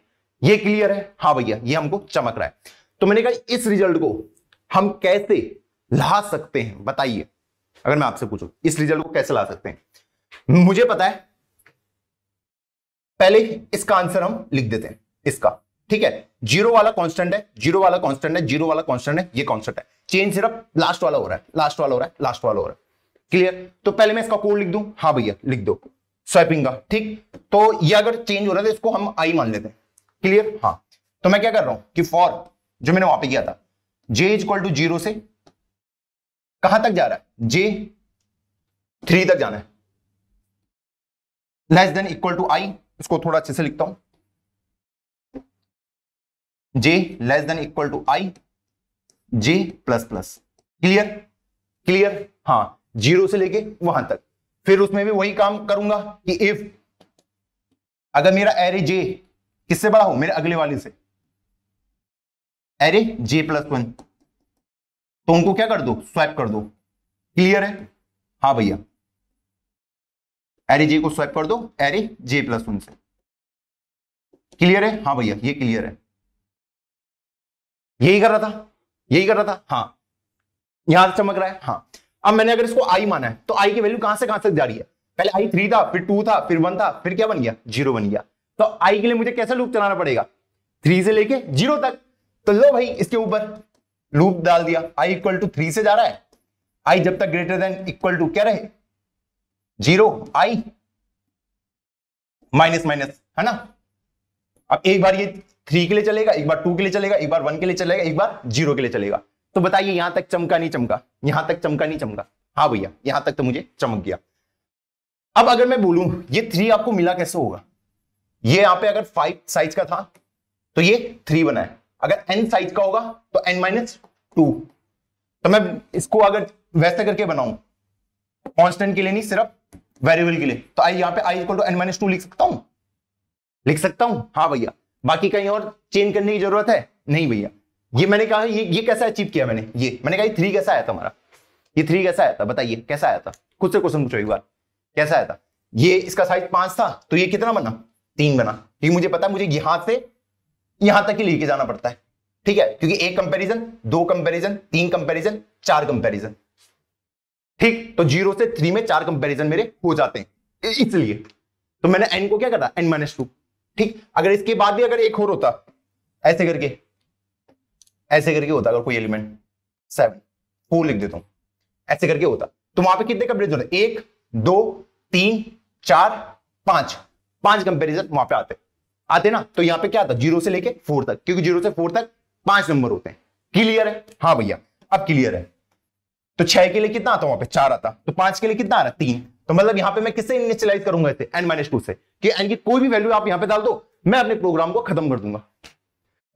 ये क्लियर है हाँ भैया ये हमको चमक रहा है तो मैंने कहा इस रिजल्ट को हम कैसे ला सकते हैं बताइए अगर मैं आपसे पूछूं इस रिजल्ट को कैसे ला सकते हैं मुझे पता है पहले इसका आंसर हम लिख देते हैं इसका ठीक है जीरो वाला कांस्टेंट है जीरो वाला कांस्टेंट है जीरो वाला कांस्टेंट है ये कांस्टेंट है चेंज सिर्फ लास्ट वाला हो रहा है लास्ट वाला हो रहा है लास्ट वाला हो रहा है क्लियर तो पहले मैं इसका कोड लिख दूं हाँ भैया लिख दो स्वैपिंग का ठीक तो ये अगर चेंज हो रहा है तो इसको हम आई मान लेते हैं क्लियर हाँ तो मैं क्या कर रहा हूं कि फॉर जो मैंने वहां पर किया था J is equal to zero से कहां तक जा रहा है जे थ्री तक जाना है less than equal to I इसको थोड़ा अच्छे से लिखता हूं J less than equal to I J plus plus clear clear हां जीरो से लेके वहां तक फिर उसमें भी वही काम करूंगा कि इफ अगर मेरा एरे जे किससे बड़ा हो मेरे अगले वाले से अरे जे प्लस वन तो उनको क्या कर दो स्वैप कर दो क्लियर है हाँ भैया एरे जे को स्वैप कर दो एरे जे प्लस वन से क्लियर है हाँ भैया ये क्लियर है यही कर रहा था यही कर रहा था हाँ यहां से चमक रहा है हाँ अब मैंने अगर इसको आई माना है तो आई की वैल्यू कहां से कहां से जा रही है पहले आई थ्री था फिर टू था फिर वन था फिर क्या बन गया जीरो बन गया तो आई के लिए मुझे कैसा लूप चलाना पड़ेगा थ्री से लेके जीरो तक तो लो भाई इसके ऊपर लूप डाल दिया आई इक्वल टू थ्री से जा रहा है आई जब तक ग्रेटर देन इक्वल टू क्या रहे जीरो आई माइनस माइनस है ना अब एक बार ये थ्री के लिए चलेगा एक बार टू के लिए चलेगा एक बार वन के लिए चलेगा एक बार जीरो के लिए चलेगा तो बताइए यहां तक चमका नहीं चमका यहां तक चमका नहीं चमका हाँ भैया यहां तक तो मुझे चमक गया अब अगर मैं बोलूं ये थ्री आपको मिला कैसे होगा ये यहां पे अगर फाइव साइज का था तो ये थ्री बना है अगर एन साइज का होगा तो एन माइनस टू तो मैं इसको अगर वैसे करके बनाऊं कांस्टेंट के लिए नहीं सिर्फ वेरिएबल के लिए तो आई यहां पे I equal to N minus two लिख सकता हूं लिख सकता हूं हाँ भैया बाकी कहीं और चेंज करने की जरूरत है नहीं भैया ये मैंने कहा ये ये कैसा अचीव किया मैंने ये मैंने कहा थ्री कैसा आया था हमारा ये थ्री कैसा आया था बताइए कैसा आया था खुद से क्वेश्चन पूछो एक बार कैसा आया था ये इसका साइज पांच था तो ये कितना बना तीन बना ये मुझे पता मुझे यहां से यहां तक ही लेके जाना पड़ता है ठीक है क्योंकि एक कंपैरिजन दो कंपैरिजन तीन कंपैरिजन चार कंपैरिजन ठीक तो जीरो से थ्री में चार कंपैरिजन मेरे हो जाते हैं इसलिए तो मैंने एन को क्या करता एन माइनस टू ठीक अगर इसके बाद भी अगर एक और होता ऐसे करके ऐसे करके होता अगर कोई एलिमेंट सेवन फोर लिख देता हूं ऐसे करके होता तो वहां पर कितने कंपेरिजन होते एक दो तीन चार पांच पांच कंपेरिजन वहां पर आते आते ना तो यहां पे क्या आता जीरो से लेके फोर तक क्योंकि जीरो से फोर तक पांच नंबर होते हैं क्लियर है हाँ भैया अब क्लियर है तो छह के लिए कितना आता वहां पे चार आता तो पांच के लिए कितना आ रहा तीन तो मतलब यहां पे मैं किससे इनिशियलाइज करूंगा इसे एन माइनस टू से कि एन की कोई भी वैल्यू आप यहां पे डाल दो मैं अपने प्रोग्राम को खत्म कर दूंगा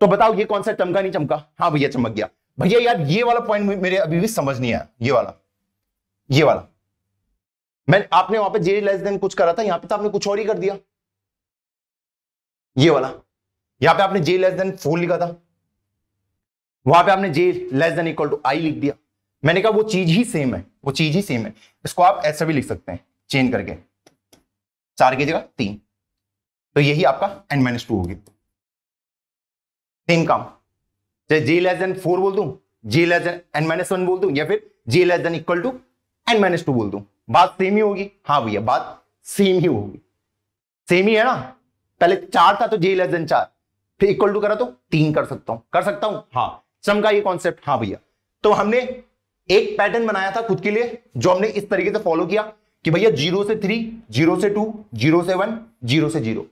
तो बताओ ये कौन सा चमका नहीं चमका हाँ भैया चमक गया भैया यार ये वाला पॉइंट मेरे अभी भी समझ नहीं आया ये वाला ये वाला मैं आपने वहां पर जे लेस देन कुछ करा था यहां पर तो आपने कुछ और ही कर दिया ये वाला यहां पे आपने जे लेस देन फोर लिखा था वहां पे आपने J less than equal to I लिख दिया मैंने कहा वो चीज ही सेम है वो चीज ही सेम है इसको आप ऐसा भी लिख सकते हैं चेंज करके चार की जगह तीन तो यही आपका एन माइनस टू होगी सेम काम चाहे जे लेस देन फोर बोल दू J less than N minus one बोल दू या फिर J less than equal to N minus two बोल दू बात सेम ही होगी हाँ भैया बात सेम ही होगी सेम ही है ना पहले चार था तो जे लेस देन चार फिर इक्वल टू करा तो तीन कर सकता हूं कर सकता हूं हाँ सम का ये कॉन्सेप्ट हाँ भैया तो हमने एक पैटर्न बनाया था खुद के लिए जो हमने इस तरीके से फॉलो किया कि भैया जीरो से थ्री जीरो से टू जीरो से वन जीरो से जीरो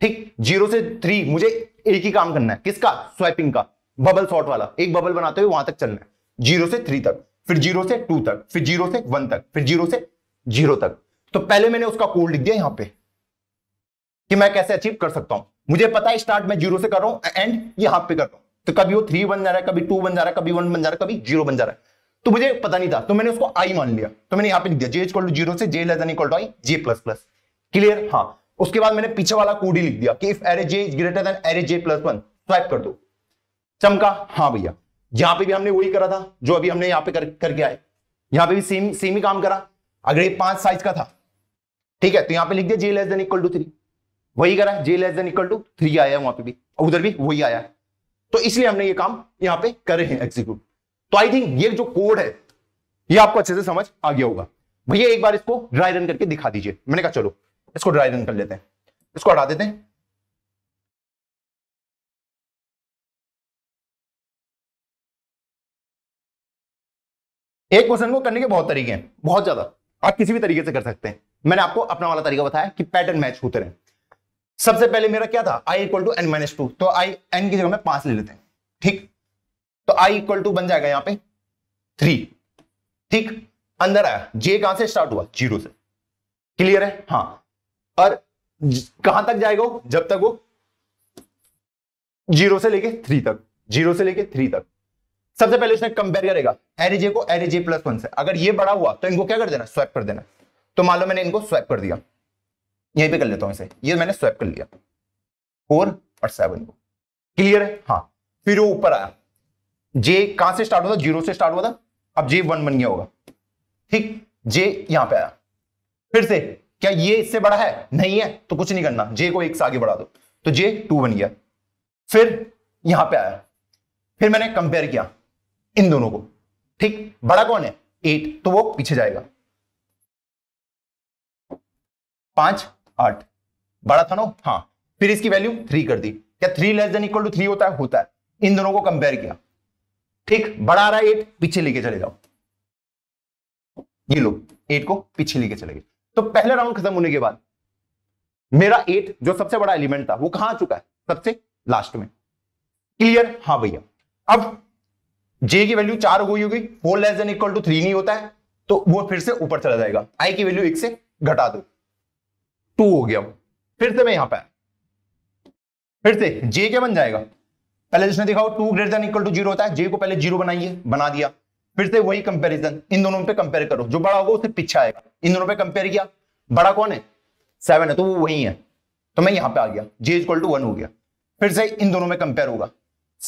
ठीक जीरो से थ्री मुझे एक ही काम करना है किसका स्वाइपिंग का बबल शॉट वाला एक बबल बनाते हुए वहां तक चलना है जीरो से थ्री तक फिर जीरो से टू तक फिर जीरो से वन तक फिर जीरो से जीरो तक तो पहले मैंने उसका कोड लिख दिया यहां पे कि मैं कैसे अचीव कर सकता हूं मुझे पता है स्टार्ट मैं जीरो से कर रहा हूं एंड यहाँ पे कर रहा हूं तो कभी वो थ्री बन जा रहा है कभी टू बन जा रहा है कभी वन बन जा रहा है कभी जीरो बन जा रहा है तो मुझे पता नहीं था तो मैंने उसको आई मान लिया तो मैंने यहां पर लिख दिया जे इज टू जीरो से J less than equal to I J plus plus clear हाँ उसके बाद मैंने पीछे वाला कोड ही लिख दिया कि if array J is greater than array J plus one swipe कर दो चमका हाँ भैया यहां पे भी हमने वही करा था जो अभी हमने यहां पे कर, करके आए यहां पे भी सेम सेम ही काम करा अगर ये पांच साइज का था ठीक है तो यहां पे लिख दिया J less than equal to three वही करा J less than equal to three आया वहां पे भी उधर भी वही आया तो इसलिए हमने ये काम यहां पे करे हैं एग्जीक्यूट तो आई थिंक ये जो कोड है ये आपको अच्छे से समझ आ गया होगा भैया एक बार इसको ड्राई रन करके दिखा दीजिए मैंने कहा चलो इसको ड्राई रन कर लेते हैं इसको हटा देते हैं एक क्वेश्चन को करने के बहुत तरीके हैं बहुत ज्यादा आप किसी भी तरीके से कर सकते हैं मैंने आपको अपना वाला तरीका बताया कि पैटर्न मैच होते रहे सबसे पहले मेरा क्या था I equal to N minus two तो आई एन की जगह में पांच ले लेते हैं ठीक तो आई इक्वल टू बन जाएगा यहां पे थ्री ठीक अंदर आया जे कहां से स्टार्ट हुआ जीरो से क्लियर है हाँ और कहां तक जाएगा जब तक वो जीरो से लेके थ्री तक जीरो से लेके थ्री तक सबसे पहले उसने कंपेयर करेगा जे को जे प्लस वन से अगर ये बड़ा हुआ तो इनको क्या कर देना स्वैप कर देना तो मान लो मैंने इनको स्वैप कर दिया यहीं पे कर लेता हूं इसे ये मैंने स्वैप कर लिया फोर और सेवन को क्लियर है हाँ फिर वो ऊपर आया जे कहां से स्टार्ट हुआ था जीरो से स्टार्ट हुआ था अब जे वन बन गया होगा ठीक जे यहां पे आया फिर से क्या ये इससे बड़ा है नहीं है तो कुछ नहीं करना जे को एक से आगे बढ़ा दो तो जे टू बन गया फिर यहां पे आया फिर मैंने कंपेयर किया इन दोनों को ठीक बड़ा कौन है एट तो वो पीछे जाएगा पांच आठ बड़ा था ना हाँ फिर इसकी वैल्यू थ्री कर दी क्या three less than equal to three होता है होता है इन दोनों को कंपेयर किया ठीक बड़ा रहा एट पीछे लेके चले जाओ ये लो एट को पीछे लेके चले गए तो पहले राउंड खत्म होने के बाद मेरा एट जो सबसे बड़ा एलिमेंट था वो कहां आ चुका है सबसे लास्ट में क्लियर हाँ भैया अब जे की वैल्यू चार हो गई होगी four less than equal to three नहीं होता है तो वो फिर से ऊपर चला जाएगा आई की वैल्यू एक से घटा दो टू हो गया फिर से मैं यहां पर फिर से जे क्या बन जाएगा पहले जिसने दिखाओ two greater than equal to zero होता है जे को पहले जीरो बनाइए बना दिया फिर से वही कंपैरिजन इन दोनों पे कंपेयर करो जो बड़ा होगा उससे पीछा आएगा इन दोनों पे कंपेयर किया बड़ा कौन है सेवन है तो वो वही है तो मैं यहां पे आ गया जे इक्वल टू वन हो गया फिर से इन दोनों में कंपेयर होगा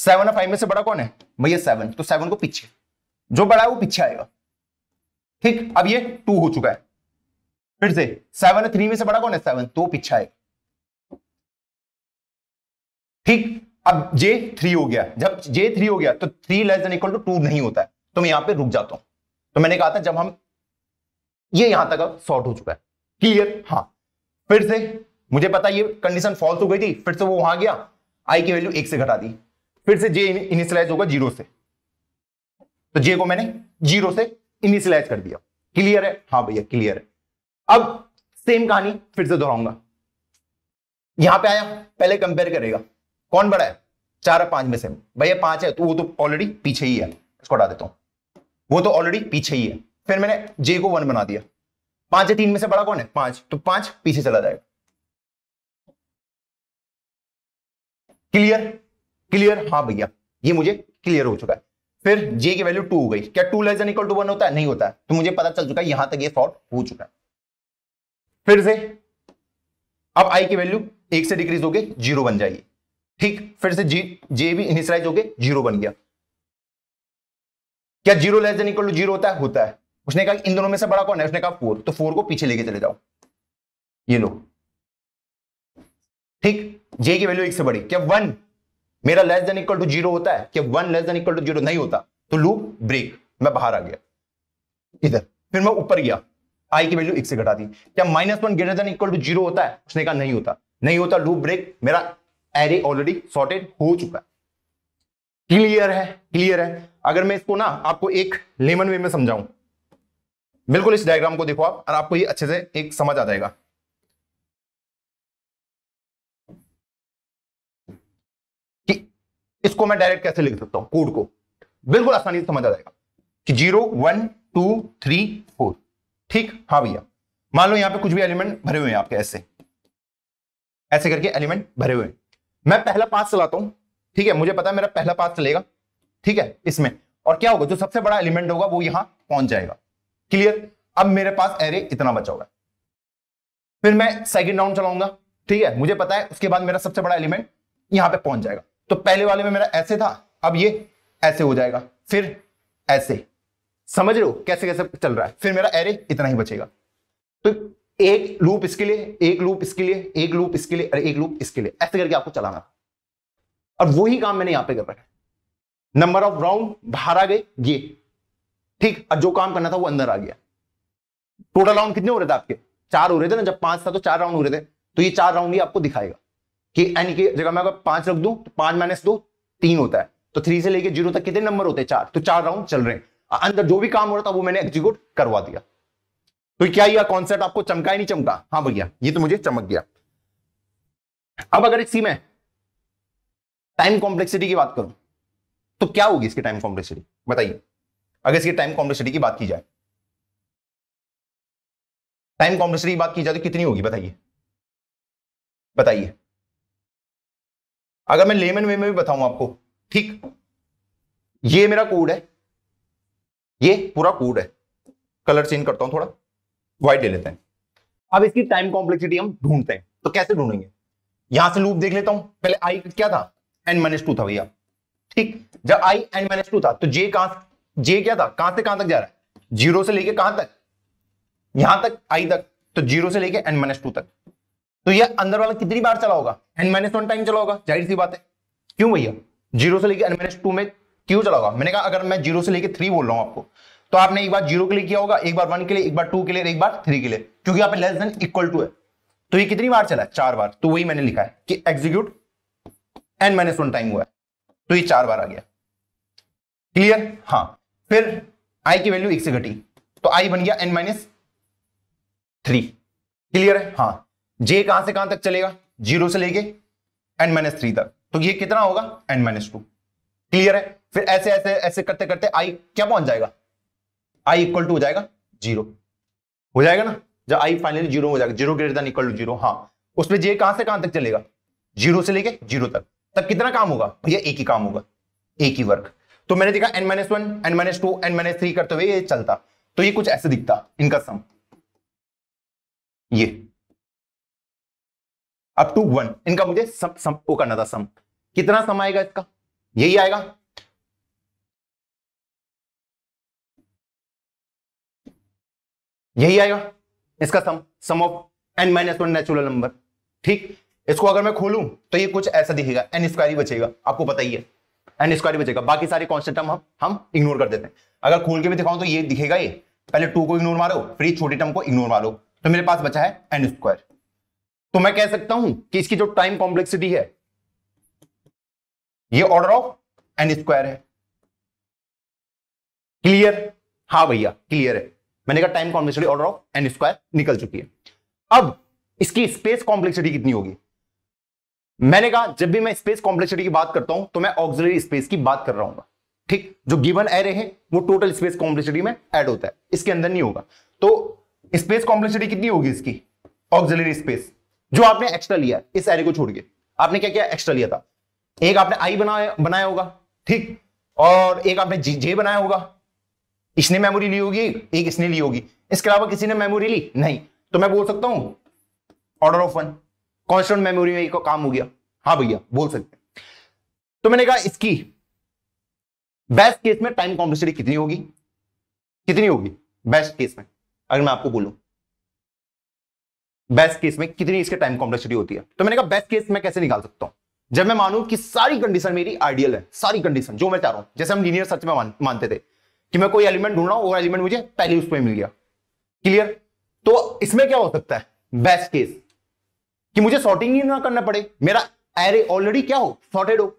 सेवन और फाइव में से बड़ा कौन है भैया सेवन तो सेवन को पीछे जो बड़ा है वो पीछे आएगा ठीक अब ये टू हो चुका है फिर से सेवन है थ्री में से बड़ा कौन है सेवन तो पीछा है ठीक अब जे थ्री हो गया जब जे थ्री हो गया तो three less than equal to two two होता है तो मैं यहां पे रुक जाता हूं तो मैंने कहा था जब हम ये यहां तक सॉर्ट हो चुका है क्लियर हाँ फिर से मुझे पता ये कंडीशन फॉल्स हो गई थी फिर से वो वहां गया आई की वैल्यू एक से घटा दी फिर से जे इनिशियलाइज होगा जीरो से तो जे को मैंने जीरो से इनिशियलाइज कर दिया क्लियर है हाँ भैया क्लियर है अब सेम कहानी फिर से दोहराऊंगा यहां पे आया पहले कंपेयर करेगा कौन बड़ा है चार और पांच में से भैया पांच है तो वो तो ऑलरेडी पीछे ही है इसको हटा देता हूं वो तो ऑलरेडी पीछे ही है फिर मैंने जे को वन बना दिया पांच या तीन में से बड़ा कौन है पांच तो पांच पीछे चला जाएगा क्लियर क्लियर हाँ भैया ये मुझे क्लियर हो चुका है फिर जे की वैल्यू टू हो गई क्या two less equal to one होता है नहीं होता है तो मुझे पता चल चुका है यहां तक ये सॉल्व हो चुका है फिर से अब आई की वैल्यू एक से डिक्रीज होके जीरो बन जाएगी ठीक फिर से जी जे भी इनिशलाइज होके जीरो बन गया क्या zero less than equal to zero होता है होता है उसने कहा इन दोनों में से बड़ा कौन है उसने कहा फोर तो फोर को पीछे लेके चले जाओ ये लो ठीक जे की वैल्यू एक से बड़ी क्या वन मेरा less than equal to zero होता है क्या one less than equal to zero नहीं होता तो लूप ब्रेक मैं बाहर आ गया इधर फिर मैं ऊपर गया आई की वैल्यू एक से घटा दी क्या minus one greater than equal to zero होता है उसने कहा नहीं होता नहीं होता लूप ब्रेक मेरा एरे ऑलरेडी सॉर्टेड हो चुका है क्लियर है क्लियर है अगर मैं इसको ना आपको एक लेमन वे में समझाऊं बिल्कुल इस डायग्राम को देखो आप और आपको ये अच्छे से एक समझ आ जाएगा कि इसको मैं डायरेक्ट कैसे लिख सकता हूं कोड को बिल्कुल आसानी से समझ आ जाएगा कि zero one two three four ठीक हाँ भैया मान लो यहां पे कुछ भी एलिमेंट भरे हुए हैं आपके ऐसे ऐसे करके एलिमेंट भरे हुए हैं मैं पहला पास चलाता हूं ठीक है मुझे पता है मेरा पहला पास चलेगा ठीक है इसमें और क्या होगा जो सबसे बड़ा एलिमेंट होगा वो यहां पहुंच जाएगा क्लियर अब मेरे पास एरे इतना बचा होगा फिर मैं सेकेंड राउंड चलाऊंगा ठीक है मुझे पता है उसके बाद मेरा सबसे बड़ा एलिमेंट यहां पे पहुंच जाएगा तो पहले वाले में मेरा ऐसे था अब ये ऐसे हो जाएगा फिर ऐसे समझ लो कैसे कैसे चल रहा है फिर मेरा एरे इतना ही बचेगा तो एक लूप इसके लिए एक लूप इसके लिए एक लूप इसके लिए और एक लूप इसके लिए ऐसे करके आपको चलाना और वही काम मैंने यहां पे कर रखा है नंबर ऑफ राउंड बाहर आ गए ये ठीक और जो काम करना था वो अंदर आ गया टोटल राउंड कितने हो रहे थे आपके चार हो रहे थे ना जब पांच था तो चार राउंड हो रहे थे तो ये चार राउंड ही आपको दिखाएगा कि एन की जगह मैं अगर पांच रख दू तो पांच माइनस दो तीन होता है तो थ्री से लेके जीरो तक कितने नंबर होते हैं चार तो चार राउंड चल रहे हैं अंदर जो भी काम हो रहा था वो मैंने एग्जीक्यूट करवा दिया तो क्या यह कॉन्सेप्ट आपको चमका ही नहीं चमका हाँ भैया ये तो मुझे चमक गया अब अगर इसी में टाइम कॉम्प्लेक्सिटी की बात करूं तो क्या होगी इसकी टाइम कॉम्प्लेक्सिटी बताइए अगर इसकी टाइम कॉम्प्लेक्सिटी की बात की जाए टाइम कॉम्प्लेक्सिटी की बात की जाए तो कितनी होगी बताइए बताइए अगर मैं लेमन वे में भी बताऊं आपको ठीक ये मेरा कोड है ये पूरा कूड है कलर चेंज करता हूं थोड़ा व्हाइट ले लेते हैं अब इसकी टाइम कॉम्प्लेक्सिटी हम ढूंढते हैं तो कैसे ढूंढेंगे यहां से लूप देख लेता हूं पहले आई क्या था एन माइनस टू था भैया ठीक जब आई एन माइनस टू था तो जे कहां जे क्या था कहां से कहां तक जा रहा है जीरो से लेके कहां तक यहां तक आई तक तो जीरो से लेके एन माइनस टू तक तो यह अंदर वाला कितनी बार चला होगा एन माइनस वन टाइम चला होगा जाहिर सी बात है क्यों भैया जीरो से लेके एन माइनस टू में क्यों चलाऊंगा मैंने कहा अगर मैं जीरो से लेकर थ्री बोल रहा हूं आपको तो आपने एक बार जीरो के लिए किया होगा एक बार वन के लिए एक बार टू के लिए एक बार थ्री के लिए क्योंकि आप लेस देन इक्वल टू है तो ये कितनी बार चला है चार बार तो वही मैंने लिखा है कि execute N minus one time हुआ है तो ये चार बार आ गया क्लियर हाँ फिर आई की वैल्यू एक से घटी तो आई बन गया एन माइनस थ्री क्लियर है हाँ जे कहां से कहां तक चलेगा जीरो से लेके एन माइनस थ्री तक तो ये कितना होगा एन माइनस टू क्लियर है फिर ऐसे ऐसे ऐसे करते करते आई क्या पहुंच जाएगा आई इक्वल टू हो जाएगा जीरो हो जाएगा ना जब आई फाइनली जीरो हो जाएगा zero greater than equal to zero हाँ उसमें जे कहां से कहां तक चलेगा जीरो से लेके जीरो तक तब कितना काम होगा भैया एक ही काम होगा एक ही वर्क तो मैंने देखा N minus one N minus two N minus three करते हुए ये चलता तो ये कुछ ऐसे दिखता इनका सम ये अप टू वन इनका मुझे सम, सम वो करना था सम कितना सम आएगा इसका यही आएगा यही आएगा इसका sum sum of N minus one natural number ठीक इसको अगर मैं खोलूं तो ये कुछ ऐसा दिखेगा एन स्क्वायर ही बचेगा आपको पता ही है एन स्क्वायर ही बचेगा बाकी सारे कॉन्स्टेंट हम हम इग्नोर कर देते हैं अगर खोल के भी दिखाऊं तो ये दिखेगा ये पहले टू को इग्नोर मारो फिर ये छोटी टर्म को इग्नोर मारो तो मेरे पास बचा है एन स्क्वायर तो मैं कह सकता हूं कि इसकी जो टाइम कॉम्प्लेक्सिटी है ये ऑर्डर ऑफ एन स्क्वायर है क्लियर हाँ भैया क्लियर है मैंने कहा time complexity order of N square निकल चुकी है अब इसकी स्पेस कॉम्प्लेक्सिटी कितनी होगी मैंने कहा जब भी मैं स्पेस कॉम्प्लेक्सिटी की बात करता हूं तो मैं ऑक्सिलरी स्पेस की बात कर रहा हूं ठीक जो गिवन एरे है वो टोटल स्पेस कॉम्प्लेक्सिटी में ऐड होता है इसके अंदर नहीं होगा तो स्पेस कॉम्प्लेक्सिटी कितनी होगी इसकी ऑक्सिलरी स्पेस जो आपने एक्स्ट्रा लिया इस एरे को छोड़ के आपने क्या क्या एक्स्ट्रा लिया था एक आपने आई बनाया बनाया होगा ठीक और एक आपने जे बनाया होगा इसने मेमोरी ली होगी एक इसने ली होगी इसके अलावा किसी ने मेमोरी ली नहीं तो मैं बोल सकता हूं order of one constant memory में को काम हो गया हाँ भैया बोल सकते हैं तो मैंने कहा इसकी बेस्ट केस में टाइम कॉम्प्लेक्सिटी कितनी होगी कितनी होगी बेस्ट केस में अगर मैं आपको बोलूं बेस्ट केस में कितनी इसके टाइम कॉम्प्लेक्सिटी होती है तो मैंने कहा बेस्ट केस में कैसे निकाल सकता हूं जब मैं मानूं कि सारी कंडीशन मेरी आइडियल है सारी कंडीशन जो मैं चाह रहा हूं जैसे हम लीनियर सच में मानते थे कि मैं कोई एलिमेंट ढूंढ रहा हूं वो एलिमेंट मुझे पहले उसमें मिल गया क्लियर तो इसमें क्या हो सकता है बेस्ट केस कि मुझे सॉर्टिंग ही ना करना पड़े मेरा एरे ऑलरेडी क्या हो सॉर्टेड हो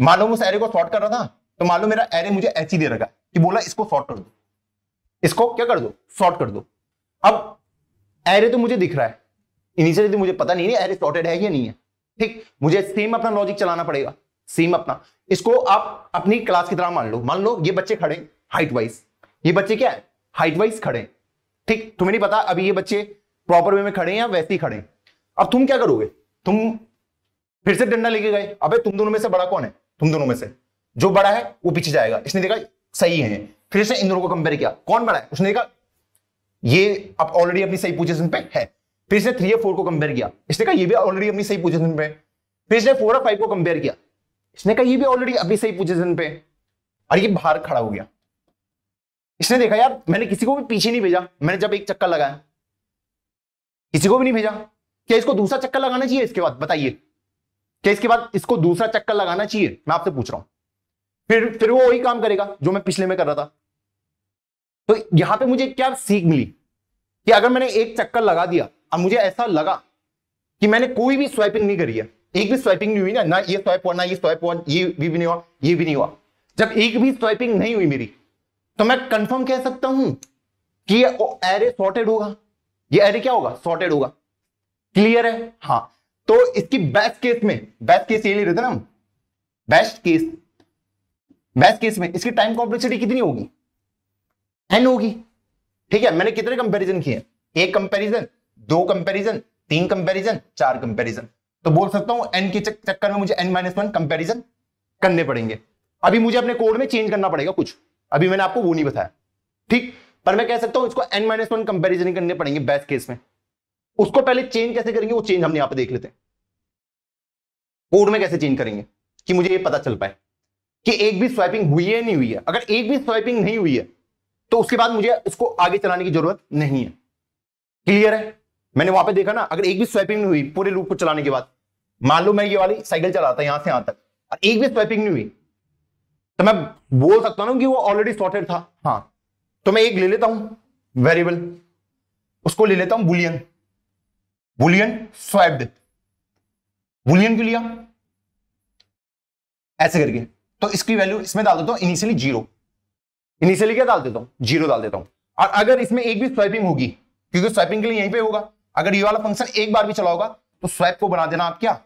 मान लो उस एरे को सॉर्ट कर रहा था तो मान लो मेरा एरे मुझे एच ही दे रखा कि बोला इसको सॉर्ट कर दो इसको क्या कर दो सॉर्ट कर दो अब एरे तो मुझे दिख रहा है इनिशियली तो मुझे पता नहीं है एरे सॉर्टेड है या नहीं है ठीक मुझे सेम अपना लॉजिक चलाना पड़ेगा सेम अपना इसको आप अपनी क्लास की तरह मान लो मान लो ये बच्चे खड़े हाइट वाइज ये बच्चे क्या है हाइट वाइज खड़े ठीक तुम्हें नहीं पता अभी ये बच्चे प्रॉपर वे में खड़े हैं या वैसे ही खड़े अब तुम क्या करोगे तुम फिर से डंडा लेके गए अबे तुम दोनों में से बड़ा कौन है तुम दोनों में से जो बड़ा है वो पीछे जाएगा इसने देखा सही है फिर से इन दोनों को कंपेयर किया कौन बड़ा है उसने देखा ये अब ऑलरेडी अपनी सही पोजिशन पे है फिर से थ्री या फोर को कंपेयर किया इसने कहा ये भी ऑलरेडी अपनी सही पोजिशन पे फिर से फोर और फाइव को कंपेयर किया इसने कहा ये भी ऑलरेडी अपनी सही पोजिशन पे और ये बाहर खड़ा हो गया इसने देखा यार मैंने किसी को भी पीछे नहीं भेजा मैंने जब एक चक्कर लगाया किसी को भी नहीं भेजा क्या इसको दूसरा चक्कर लगाना चाहिए इसके बाद बताइए क्या इसके बाद इसको दूसरा चक्कर लगाना चाहिए मैं आपसे पूछ रहा हूं फिर फिर वो वही काम करेगा जो मैं पिछले में कर रहा था तो यहां पे मुझे क्या सीख मिली कि अगर मैंने एक चक्कर लगा दिया और मुझे ऐसा लगा कि मैंने कोई भी स्वाइपिंग नहीं करी है एक भी स्वाइपिंग नहीं हुई ना ना ये स्वाइप हुआ ना ये स्वाइप हुआ ये भी नहीं हुआ ये भी नहीं हुआ जब एक भी स्वाइपिंग नहीं हुई मेरी तो मैं कंफर्म कह सकता हूं कि ये एरे सॉर्टेड होगा ये एरे क्या होगा सॉर्टेड होगा क्लियर है हाँ तो इसकी बेस्ट केस में बेस्ट केस ये ले रहे थे ना बेस्ट केस बेस्ट केस में इसकी टाइम कॉम्प्लेक्सिटी कितनी होगी एन होगी ठीक है मैंने कितने कंपेरिजन किए एक कंपेरिजन दो कंपेरिजन तीन कंपेरिजन चार कंपेरिजन तो बोल सकता हूं एन के चक्कर में मुझे एन माइनस वन कंपेरिजन करने पड़ेंगे अभी मुझे अपने कोड में चेंज करना पड़ेगा कुछ अभी मैंने आपको वो नहीं बताया ठीक पर मैं कह सकता हूं इसको एन माइनस वन कंपेरिजन करने पड़ेंगे बेस्ट केस में उसको पहले चेंज कैसे करेंगे वो चेंज हम यहां पर देख लेते हैं कोड में कैसे चेंज करेंगे कि मुझे ये पता चल पाए कि एक भी स्वाइपिंग हुई है नहीं हुई है अगर एक भी स्वाइपिंग नहीं हुई है तो उसके बाद मुझे इसको आगे चलाने की जरूरत नहीं है क्लियर है मैंने वहां पे देखा ना अगर एक भी स्वाइपिंग नहीं हुई पूरे लूप को चलाने के बाद मान लो मैं ये वाली साइकिल चलाता यहां से यहां तक और एक भी स्वाइपिंग नहीं हुई तो मैं बोल सकता ना कि वो ऑलरेडी सॉर्टेड था हाँ तो मैं एक ले लेता हूं वेरिएबल उसको ले लेता हूं बुलियन बुलियन स्वैप्ड बुलियन क्यों लिया ऐसे करके तो इसकी वैल्यू इसमें डाल देता हूं इनिशियली जीरो इनिशियली क्या डाल देता हूं जीरो डाल देता हूं और अगर इसमें एक भी स्वैपिंग होगी क्योंकि स्वैपिंग के लिए यहीं पे होगा अगर ये वाला फंक्शन एक बार भी चला होगा तो स्वैप को बना देना आप क्या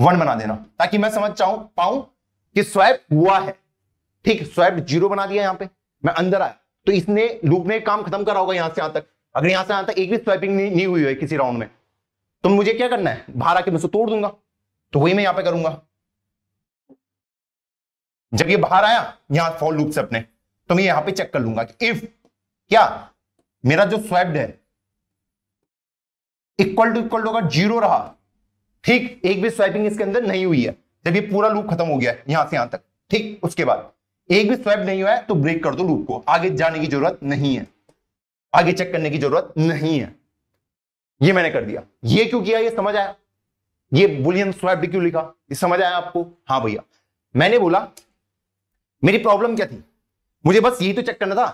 वन बना देना ताकि मैं समझ चाहूं पाऊं कि स्वैप हुआ है ठीक स्वैप जीरो बना दिया यहां पे मैं अंदर आया तो इसने लूप ने काम खत्म करा होगा यहां से यहां तक अगर यहां से यहां तक एक भी स्वैपिंग नहीं, नहीं हुई है किसी राउंड में तो मुझे क्या करना है बाहर आके मैं तोड़ दूंगा तो वही मैं यहां पर करूंगा जब ये बाहर आया यहां फॉल लूप से अपने तो मैं यहां पर चेक कर लूंगा कि इफ क्या मेरा जो स्वैप्ड है इक्वल टू इक्वल होगा जीरो रहा ठीक एक भी स्वाइपिंग इसके अंदर नहीं हुई है जब ये पूरा लूप खत्म हो गया है यहां से यहां तक ठीक उसके बाद एक भी स्वैप नहीं हुआ है तो ब्रेक कर दो लूप को आगे जाने की जरूरत नहीं है आगे चेक करने की जरूरत नहीं है ये मैंने कर दिया ये क्यों किया ये समझ आया ये बुलियन स्वैप भी क्यों लिखा ये समझ आया आपको हाँ भैया मैंने बोला मेरी प्रॉब्लम क्या थी मुझे बस यही तो चेक करना था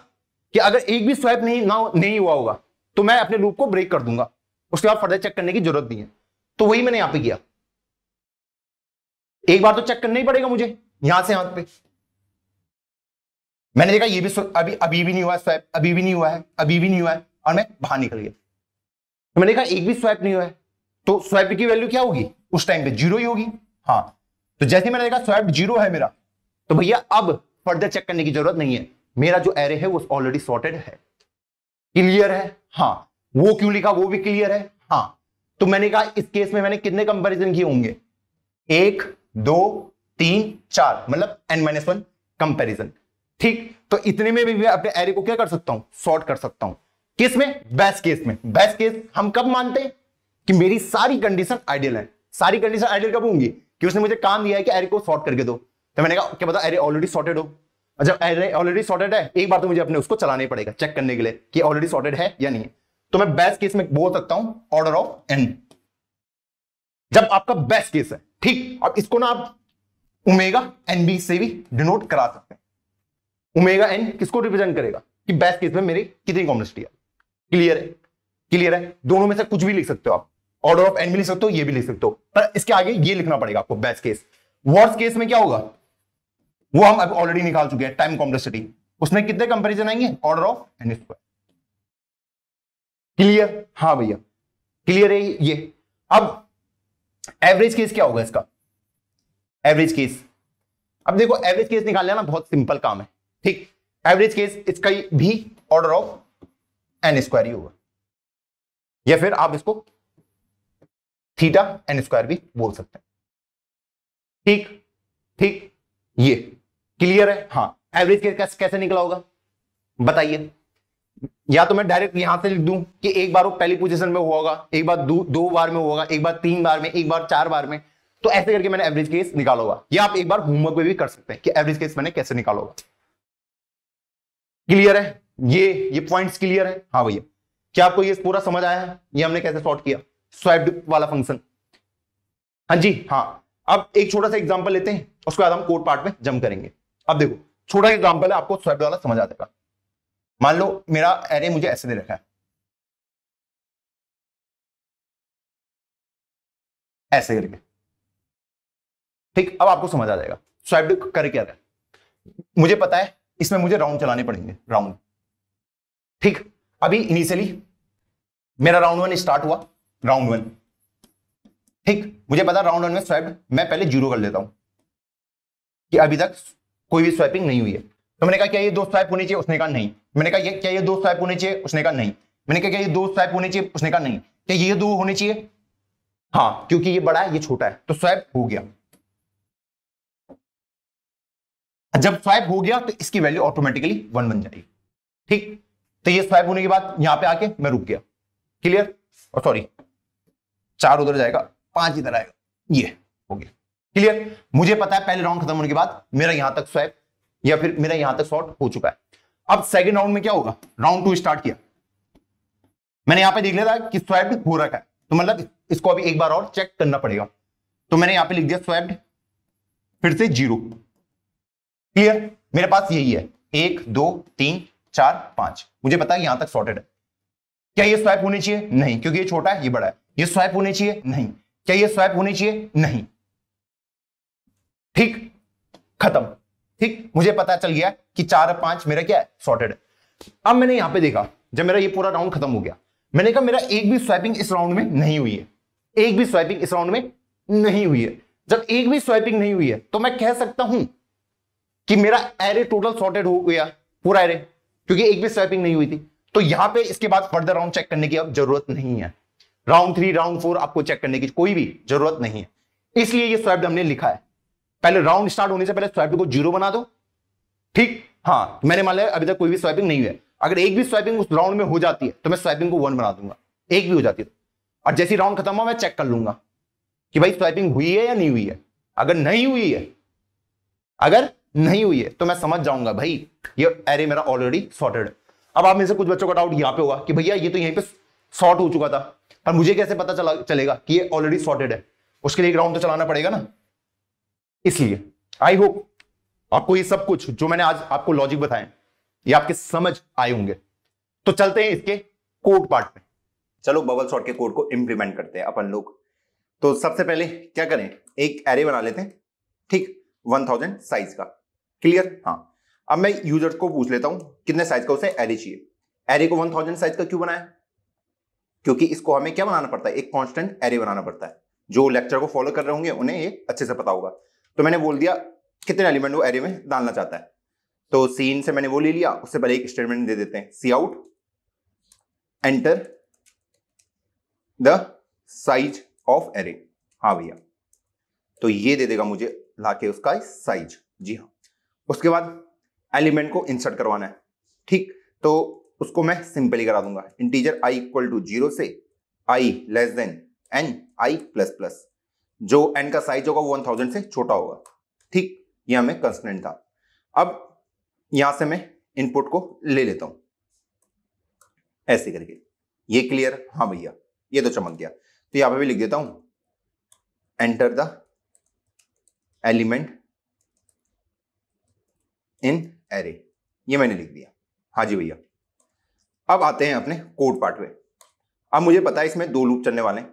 कि अगर एक भी स्वैप नहीं ना नहीं हुआ होगा तो मैं अपने लूप को ब्रेक कर दूंगा उसके बाद फर्दर चेक करने की जरूरत नहीं है तो वही मैंने यहां पे किया एक बार तो चेक करना ही पड़ेगा मुझे यहां से हाथ पे मैंने देखा ये भी अभी अभी भी नहीं हुआ स्वैप अभी भी नहीं हुआ है अभी भी नहीं हुआ है और मैं बाहर निकल गया तो मैंने देखा एक भी स्वैप नहीं हुआ है तो स्वैप की वैल्यू क्या होगी उस टाइम पे जीरो ही होगी हाँ तो जैसे मैंने देखा स्वैप जीरो है मेरा तो भैया अब फर्दर चेक करने की जरूरत नहीं है मेरा जो एरे है वो ऑलरेडी सॉर्टेड है क्लियर है हाँ वो क्यों लिखा वो भी क्लियर है हाँ तो मैंने कहा इस केस में मैंने कितने कंपेरिजन किए होंगे एक दो तीन चार मतलब एन माइनस वन कंपेरिजन ठीक तो इतने में भी मैं अपने एरे को क्या कर सकता हूं शॉर्ट कर सकता हूं किस में बेस्ट केस में बेस्ट केस हम कब मानते हैं कि मेरी सारी कंडीशन आइडियल है सारी कंडीशन आइडियल कब होंगी कि उसने मुझे काम दिया है कि एरे को सॉर्ट करके दो तो मैंने कहा क्या पता एरे ऑलरेडी सॉर्टेड हो जब एरे ऑलरेडी सॉर्टेड है एक बार तो मुझे अपने उसको चलाना ही पड़ेगा चेक करने के लिए कि ऑलरेडी सॉर्टेड है या नहीं तो मैं बेस्ट केस में बोल सकता हूं ऑर्डर ऑफ एन जब आपका बेस्ट केस है ठीक अब इसको ना आप उमेगा एन बी से भी डिनोट करा सकते हैं उमेगा एन किसको रिप्रेजेंट करेगा कि बेस्ट केस में मेरी कितनी कॉम्प्लेक्सिटी है क्लियर है क्लियर है दोनों में से कुछ भी लिख सकते हो आप ऑर्डर ऑफ एन भी लिख सकते हो ये भी लिख सकते हो पर इसके आगे ये लिखना पड़ेगा आपको बेस्ट केस वर्स केस में क्या होगा वो हम अब ऑलरेडी निकाल चुके हैं टाइम कॉम्प्लेक्सिटी उसमें कितने कंपेरिजन आएंगे order of N square clear हाँ भैया क्लियर है ये अब एवरेज केस क्या होगा इसका एवरेज केस अब देखो एवरेज केस निकाल ना बहुत सिंपल काम है ठीक एवरेज केस इसका भी ऑर्डर ऑफ एन स्क्वायर ही होगा या फिर आप इसको थीटा एन स्क्वायर भी बोल सकते हैं ठीक ठीक ये क्लियर है हाँ एवरेज केस कैसे निकला होगा बताइए या तो मैं डायरेक्ट यहां से लिख दूं कि एक बार वो पहली पोजीशन में हुआ होगा एक बार दो, दो बार में होगा एक बार तीन बार में एक बार चार बार में तो ऐसे करके मैंने एवरेज केस निकाला होगा या आप एक बार होमवर्क में भी कर सकते हैं कि एवरेज केस मैंने कैसे निकाला होगा क्लियर है ये ये पॉइंट्स क्लियर है हाँ भैया क्या आपको ये पूरा समझ आया है ये हमने कैसे सॉर्ट किया स्वाइप वाला फंक्शन हाँ जी हाँ अब एक छोटा सा एग्जाम्पल लेते हैं उसके बाद हम कोर्ट पार्ट में जम करेंगे अब देखो छोटा एग्जाम्पल है आपको स्वाइप वाला समझ आ जाएगा मान लो मेरा एरे मुझे ऐसे दे रखा है ऐसे करके ठीक अब आपको समझ आ जाएगा स्वाइप कर क्या रहा मुझे पता है इसमें मुझे राउंड चलाने पड़ेंगे राउंड ठीक अभी इनिशियली मेरा राउंड वन स्टार्ट हुआ राउंड वन ठीक मुझे पता राउंड वन में स्वाइप मैं पहले जीरो कर लेता हूं कि अभी तक कोई भी स्वाइपिंग नहीं हुई है तो मैंने कहा क्या ये दो स्वाइप होने चाहिए उसने कहा नहीं मैंने कहा क्या ये दो स्वाइप होने चाहिए उसने कहा नहीं मैंने कहा क्या ये दो स्वाइप होने चाहिए उसने कहा नहीं क्या ये दो होने चाहिए हाँ क्योंकि ये बड़ा है ये छोटा है तो स्वाइप हो गया जब स्वाइप हो गया तो इसकी वैल्यू ऑटोमेटिकली वन बन जाएगी ठीक तो ये स्वाइप होने के बाद यहां पे आके मैं रुक गया क्लियर और सॉरी चार उधर जाएगा पांच इधर आएगा ये हो गया क्लियर मुझे पता है पहले राउंड खत्म होने के बाद मेरा यहां तक स्वाइप या फिर मेरा यहां तक शॉर्ट हो चुका है अब सेकेंड राउंड में क्या होगा राउंड टू स्टार्ट किया मैंने यहां पर देख लिया था कि स्वैप्ड हो रखा है तो मतलब इसको अभी एक बार और चेक करना पड़ेगा तो मैंने यहां पे लिख दिया स्वैप्ड फिर से जीरो क्लियर मेरे पास यही है एक दो तीन चार पांच मुझे पता है यहां तक सॉर्टेड है क्या ये स्वैप होने चाहिए नहीं क्योंकि ये छोटा है ये बड़ा है ये स्वैप होने चाहिए नहीं क्या ये स्वैप होने चाहिए नहीं ठीक खत्म ठीक मुझे पता चल गया कि चार पांच मेरा क्या है सॉर्टेड अब मैंने यहां पे देखा जब मेरा ये पूरा राउंड खत्म हो गया मैंने कहा मेरा एक भी स्वाइपिंग इस राउंड में नहीं हुई है एक भी स्वाइपिंग इस राउंड में नहीं हुई है जब एक भी स्वाइपिंग नहीं हुई है तो मैं कह सकता हूं कि मेरा एरे टोटल सॉर्टेड हो गया पूरा एरे क्योंकि एक भी स्वाइपिंग नहीं हुई थी तो यहां पे इसके बाद फर्दर राउंड चेक करने की अब जरूरत नहीं है राउंड थ्री राउंड फोर आपको चेक करने की कोई भी जरूरत नहीं है इसलिए ये स्वाइप हमने लिखा है पहले राउंड स्टार्ट होने से पहले स्वाइपिंग को जीरो बना दो ठीक हाँ मैंने मान लिया अभी तक कोई भी स्वाइपिंग नहीं है अगर एक भी स्वाइपिंग उस राउंड में हो जाती है तो मैं स्वाइपिंग को वन बना दूंगा एक भी हो जाती है और जैसी राउंड खत्म हुआ मैं चेक कर लूंगा कि भाई स्वाइपिंग हुई है या नहीं हुई है अगर नहीं हुई है अगर नहीं हुई है तो मैं समझ जाऊंगा भाई ये एरे मेरा ऑलरेडी सॉर्टेड है अब आप में से कुछ बच्चों का डाउट यहाँ पे होगा कि भैया ये तो यहीं पे सॉर्ट हो चुका था पर मुझे कैसे पता चला चलेगा कि ये ऑलरेडी सॉर्टेड है उसके लिए एक राउंड तो चलाना पड़ेगा ना इसलिए आई होप आपको ये सब कुछ जो मैंने आज आपको लॉजिक बताया ये आपके समझ आए होंगे तो चलते हैं इसके कोड पार्ट पे चलो बबल शॉर्ट के कोड को इंप्लीमेंट करते हैं अपन लोग तो सबसे पहले क्या करें एक एरे बना लेते हैं ठीक वन थाउजेंड साइज का क्लियर हाँ अब मैं यूजर्स को पूछ लेता हूं कितने साइज का उसे एरे चाहिए एरे को वन थाउजेंड साइज का क्यों बनाया क्योंकि इसको हमें क्या बनाना पड़ता है एक कॉन्स्टेंट एरे बनाना पड़ता है जो लेक्चर को फॉलो कर रहे होंगे उन्हें ये अच्छे से पता होगा तो मैंने बोल दिया कितने एलिमेंट वो एरे में डालना चाहता है तो सीन से मैंने वो ले लिया उससे पहले एक स्टेटमेंट दे देते हैं C out enter the size of array हाँ भैया तो ये दे देगा मुझे लाके उसका साइज जी हाँ उसके बाद एलिमेंट को इंसर्ट करवाना है ठीक तो उसको मैं सिंपली करा दूंगा integer i equal to zero से i less than n i plus plus जो एन का साइज होगा वो वन थाउजेंड से छोटा होगा ठीक ये हमें कंस्टेंट था अब यहां से मैं इनपुट को ले लेता हूं ऐसे करके ये क्लियर हाँ भैया ये तो चमक गया तो यहां पे भी लिख देता हूं enter the element in array ये मैंने लिख दिया हाँ जी भैया अब आते हैं अपने कोड पार्ट पे अब मुझे पता है इसमें दो लूप चलने वाले हैं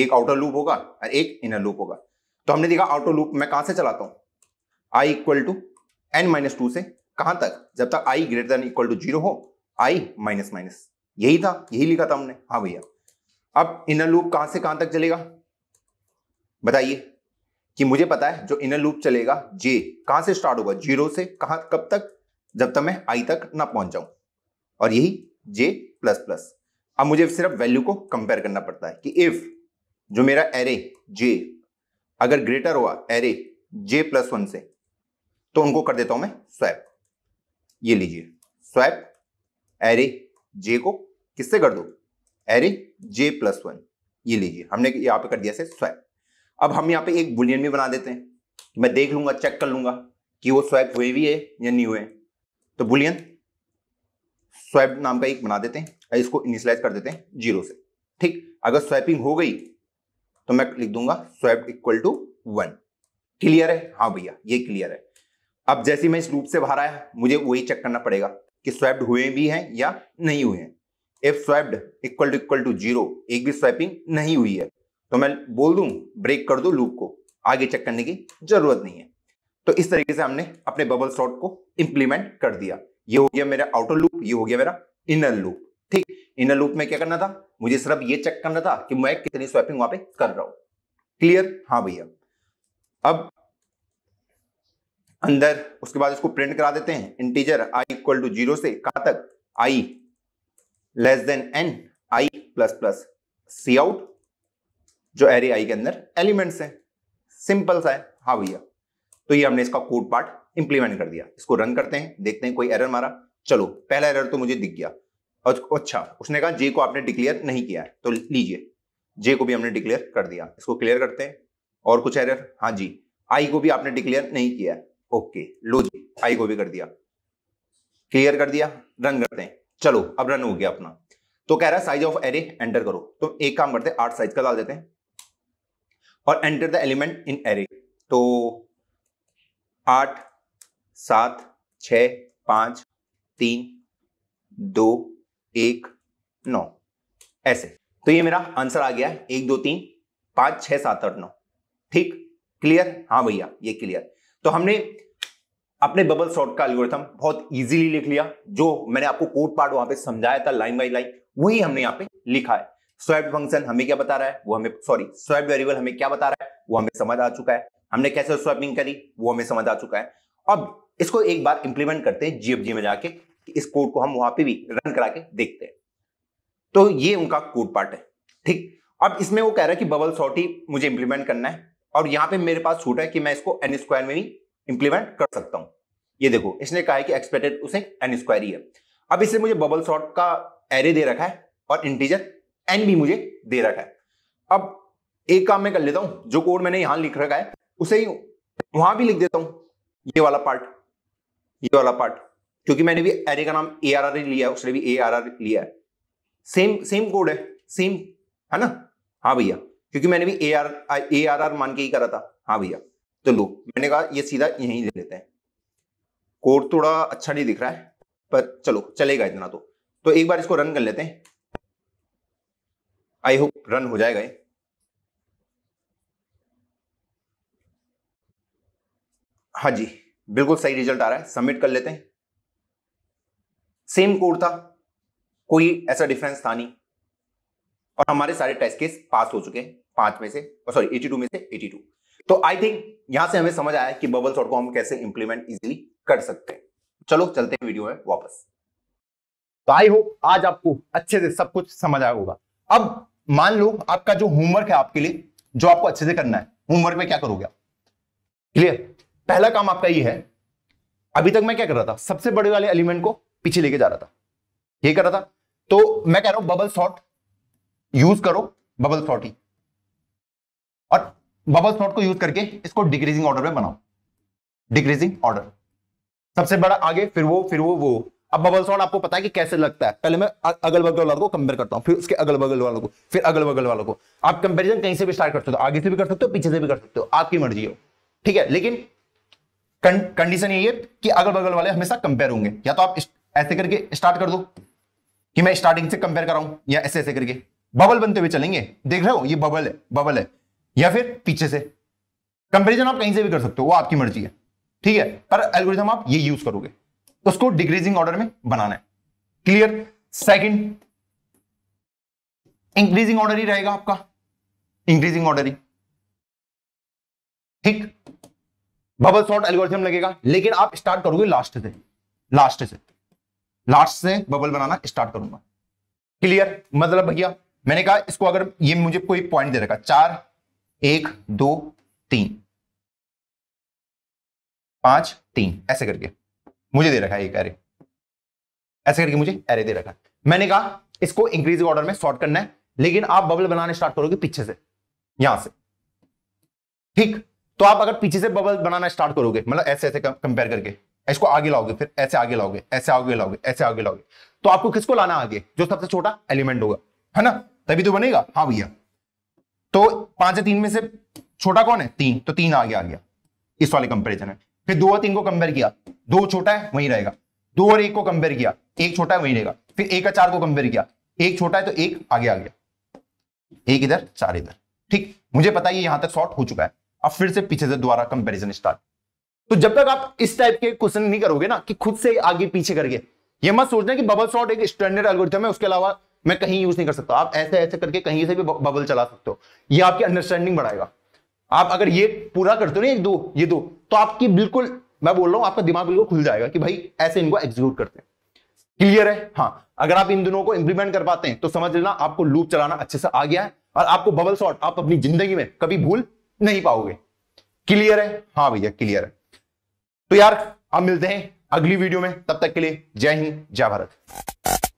एक आउटर लूप होगा और एक इनर लूप होगा तो हमने देखा आउटर लूप मैं कहां से चलाता हूं i equal to N minus two से कहां तक जब तक i greater than equal to zero हो i माइनस माइनस यही था यही लिखा था हमने हाँ भैया अब इनर लूप कहां से कहां तक चलेगा बताइए कि मुझे पता है जो इनर लूप चलेगा j कहां से स्टार्ट होगा जीरो से कहां कब तक जब तक मैं आई तक ना पहुंच जाऊं और यही जे प्लस प्लस अब मुझे सिर्फ वैल्यू को कंपेयर करना पड़ता है कि इफ जो मेरा एरे जे अगर ग्रेटर हुआ एरे जे प्लस वन से तो उनको कर देता हूं मैं स्वैप ये लीजिए स्वैप एरे जे को किससे कर दो एरे जे प्लस वन ये लीजिए हमने यहां पे कर दिया से स्वैप अब हम यहां पे एक बुलियन भी बना देते हैं मैं देख लूंगा चेक कर लूंगा कि वो स्वैप हुए भी है या नहीं हुए तो बुलियन स्वैप नाम का एक बना देते हैं इसको इनिशलाइज कर देते हैं जीरो से ठीक अगर स्वैपिंग हो गई तो मैं लिख दूंगा swap equal to one clear है हाँ भैया ये क्लियर है अब जैसे मैं इस लूप से बाहर आया मुझे वही चेक करना पड़ेगा कि स्वैप्ड हुए भी हैं या नहीं हुए हैं if swapped equal to equal to zero एक भी स्वैपिंग नहीं हुई है तो मैं बोल दूं ब्रेक कर दो लूप को आगे चेक करने की जरूरत नहीं है तो इस तरीके से हमने अपने बबल सॉर्ट को इंप्लीमेंट कर दिया ये हो गया मेरा आउटर लूप ये हो गया मेरा इनर लूप इनर लूप में क्या करना था मुझे सिर्फ ये चेक करना था कि मैं कितनी स्वैपिंग वहां पे कर रहा हूं क्लियर हाँ भैया अब अंदर उसके बाद इसको प्रिंट करा देते हैं integer i equal to zero से कहा तक i less than n i plus plus C out जो एरे आई के अंदर एलिमेंट्स हैं सिंपल सा है हाँ भैया तो ये हमने इसका कोड पार्ट इंप्लीमेंट कर दिया इसको रन करते हैं देखते हैं कोई एरर मारा चलो पहला एरर तो मुझे दिख गया अच्छा उसने कहा जे को आपने डिक्लेयर नहीं किया तो लीजिए जे को भी हमने डिक्लेयर कर दिया इसको क्लियर करते हैं और कुछ एरर हाँ जी आई को भी आपने डिक्लेयर नहीं किया ओके लो जी आई को भी कर दिया क्लियर कर दिया रन करते हैं चलो अब रन हो गया अपना तो कह रहा है साइज ऑफ एरे एंटर करो तो एक काम करते हैं आठ साइज का डाल देते हैं और enter the element in array तो आठ सात छ पांच तीन दो एक नौ ऐसे तो ये मेरा आंसर आ गया एक दो तीन पांच छह सात आठ नौ ठीक क्लियर हाँ भैया ये क्लियर तो हमने अपने बबल शॉर्ट का एल्गोरिथम बहुत इजीली लिख लिया जो मैंने आपको कोड पार्ट वहां पे समझाया था लाइन बाई लाइन वही हमने यहाँ पे लिखा है स्वैप फंक्शन हमें क्या बता रहा है वो हमें सॉरी स्वैप वेरिएबल हमें क्या बता रहा है वो हमें समझ आ चुका है हमने कैसे स्वैपिंग करी वो हमें समझ आ चुका है अब इसको एक बार इंप्लीमेंट करते हैं जीएफजी में जाके इस कोड को हम वहां पे भी रन करा के देखते हैं तो ये उनका कोड पार्ट है ठीक अब इसमें वो कह रहा है कि बबल सॉर्ट ही मुझे इंप्लीमेंट करना है और यहां पे मेरे पास छूट है कि मैं इसको एन स्क्वायर में भी इंप्लीमेंट कर सकता हूं ये देखो इसने कहा है कि एक्सपेक्टेड उसे एन स्क्वायर ही है अब इसने मुझे बबल सॉर्ट का एरे दे रखा है और इंटीजर एन भी मुझे दे रखा है अब एक काम मैं कर लेता हूं जो कोड मैंने यहां लिख रखा है उसे ही वहां भी लिख देता हूं ये वाला पार्ट ये वाला पार्ट क्योंकि मैंने भी एरे का नाम ए आर आर लिया है उसने भी ए आर आर लिया है सेम सेम कोड है सेम है ना हाँ भैया क्योंकि मैंने भी A R A R R मान के ही करा था हाँ भैया तो लो मैंने कहा ये सीधा यहीं ले लेते हैं कोड थोड़ा अच्छा नहीं दिख रहा है पर चलो चलेगा इतना तो तो एक बार इसको रन कर लेते हैं आई होप रन हो जाएगा ये हाँ जी बिल्कुल सही रिजल्ट आ रहा है सबमिट कर लेते हैं सेम कोड था कोई ऐसा डिफरेंस था नहीं और हमारे सारे टेस्ट केस पास हो चुके हैं पांच में से और सॉरी एटी में से एटी तो आई थिंक यहां से हमें समझ आया कि बबल्स शॉट कॉम कैसे इंप्लीमेंट इजिली कर सकते हैं चलो चलते हैं वीडियो में वापस तो आई होप आज आपको अच्छे से सब कुछ समझ आया होगा अब मान लो आपका जो होमवर्क है आपके लिए जो आपको अच्छे से करना है होमवर्क में क्या करोगे क्लियर पहला काम आपका ये है अभी तक मैं क्या कर रहा था सबसे बड़े वाले एलिमेंट को पीछे लेके जा रहा था ये कर रहा था तो मैं कह रहा हूं बबल सॉर्ट यूज करो बबल सॉर्ट ही और बबल सॉर्ट को यूज करके इसको डिक्रीजिंग ऑर्डर में बनाओ डिक्रीजिंग ऑर्डर सबसे बड़ा आगे फिर वो फिर वो वो अब बबल सॉर्ट आपको पता है कि कैसे लगता है पहले मैं अगल बगल वालों को कंपेयर करता हूं फिर उसके अगल बगल वालों को फिर अगल बगल वालों को आप कंपेरिजन कहीं से भी स्टार्ट कर सकते हो आगे से भी कर सकते हो पीछे से भी कर सकते हो आपकी मर्जी हो ठीक है लेकिन कंडीशन ये है कि अगल बगल वाले हमेशा कंपेयर होंगे या तो आप ऐसे करके स्टार्ट कर दो कि मैं स्टार्टिंग से कंपेयर कराऊं या ऐसे ऐसे करके बबल बनते हुए चलेंगे देख रहे हो ये बबल है बबल है या फिर पीछे से कंपेरिजन आप कहीं से भी कर सकते हो वो आपकी मर्जी है ठीक है पर एल्गोरिथम आप ये यूज करोगे उसको डिक्रीजिंग ऑर्डर में बनाना है क्लियर सेकंड इंक्रीजिंग ऑर्डर ही रहेगा आपका इंक्रीजिंग ऑर्डर ही ठीक बबल शॉर्ट एल्गोरिथम लगेगा लेकिन आप स्टार्ट करोगे लास्ट से लास्ट से लास्ट से बबल बनाना स्टार्ट करूंगा क्लियर मतलब भैया मैंने कहा इसको अगर ये मुझे कोई पॉइंट दे रखा चार एक दो तीन पांच तीन ऐसे करके मुझे दे रखा है एक एरे ऐसे करके मुझे एरे दे रखा है मैंने कहा इसको इंक्रीजिंग ऑर्डर में सॉर्ट करना है लेकिन आप बबल बनाना स्टार्ट करोगे पीछे से यहां से ठीक तो आप अगर पीछे से बबल बनाना स्टार्ट करोगे मतलब ऐसे ऐसे कंपेयर करके इसको आगे लाओगे फिर ऐसे आगे लाओगे ऐसे आगे लाओगे ऐसे आगे लाओगे तो आपको किसको लाना आगे जो सबसे छोटा एलिमेंट होगा है ना तभी तो बनेगा हाँ भैया तो पांच या तीन में से छोटा कौन है तीन तो तीन आगे आ गया इस वाले कंपेरिजन है फिर दो और तीन को कंपेयर किया दो छोटा है वही रहेगा दो और एक को कंपेयर किया एक छोटा है वही रहेगा फिर एक और चार को कंपेयर किया एक छोटा है तो एक आगे आ गया एक इधर चार इधर ठीक मुझे पता है यहां तक शॉर्ट हो चुका है अब फिर से पीछे से दोबारा कंपेरिजन स्टार्ट तो जब तक आप इस टाइप के क्वेश्चन नहीं करोगे ना कि खुद से आगे पीछे करके ये मत सोचना कि बबल शॉट एक स्टैंडर्ड एल्गोरिथम है उसके अलावा मैं कहीं यूज नहीं कर सकता आप ऐसे ऐसे करके कहीं से भी बबल चला सकते हो ये आपकी अंडरस्टैंडिंग बढ़ाएगा आप अगर ये पूरा करते हो ना एक दो ये दो तो आपकी बिल्कुल मैं बोल रहा हूं आपका दिमाग बिल्कुल खुल जाएगा कि भाई ऐसे इनको एग्जीक्यूट करते हैं क्लियर है हाँ अगर आप इन दोनों को इंप्लीमेंट कर पाते हैं तो समझ लेना आपको लूप चलाना अच्छे से आ गया है और आपको बबल शॉट आप अपनी जिंदगी में कभी भूल नहीं पाओगे क्लियर है हाँ भैया क्लियर है तो यार हम मिलते हैं अगली वीडियो में तब तक के लिए जय हिंद जय भारत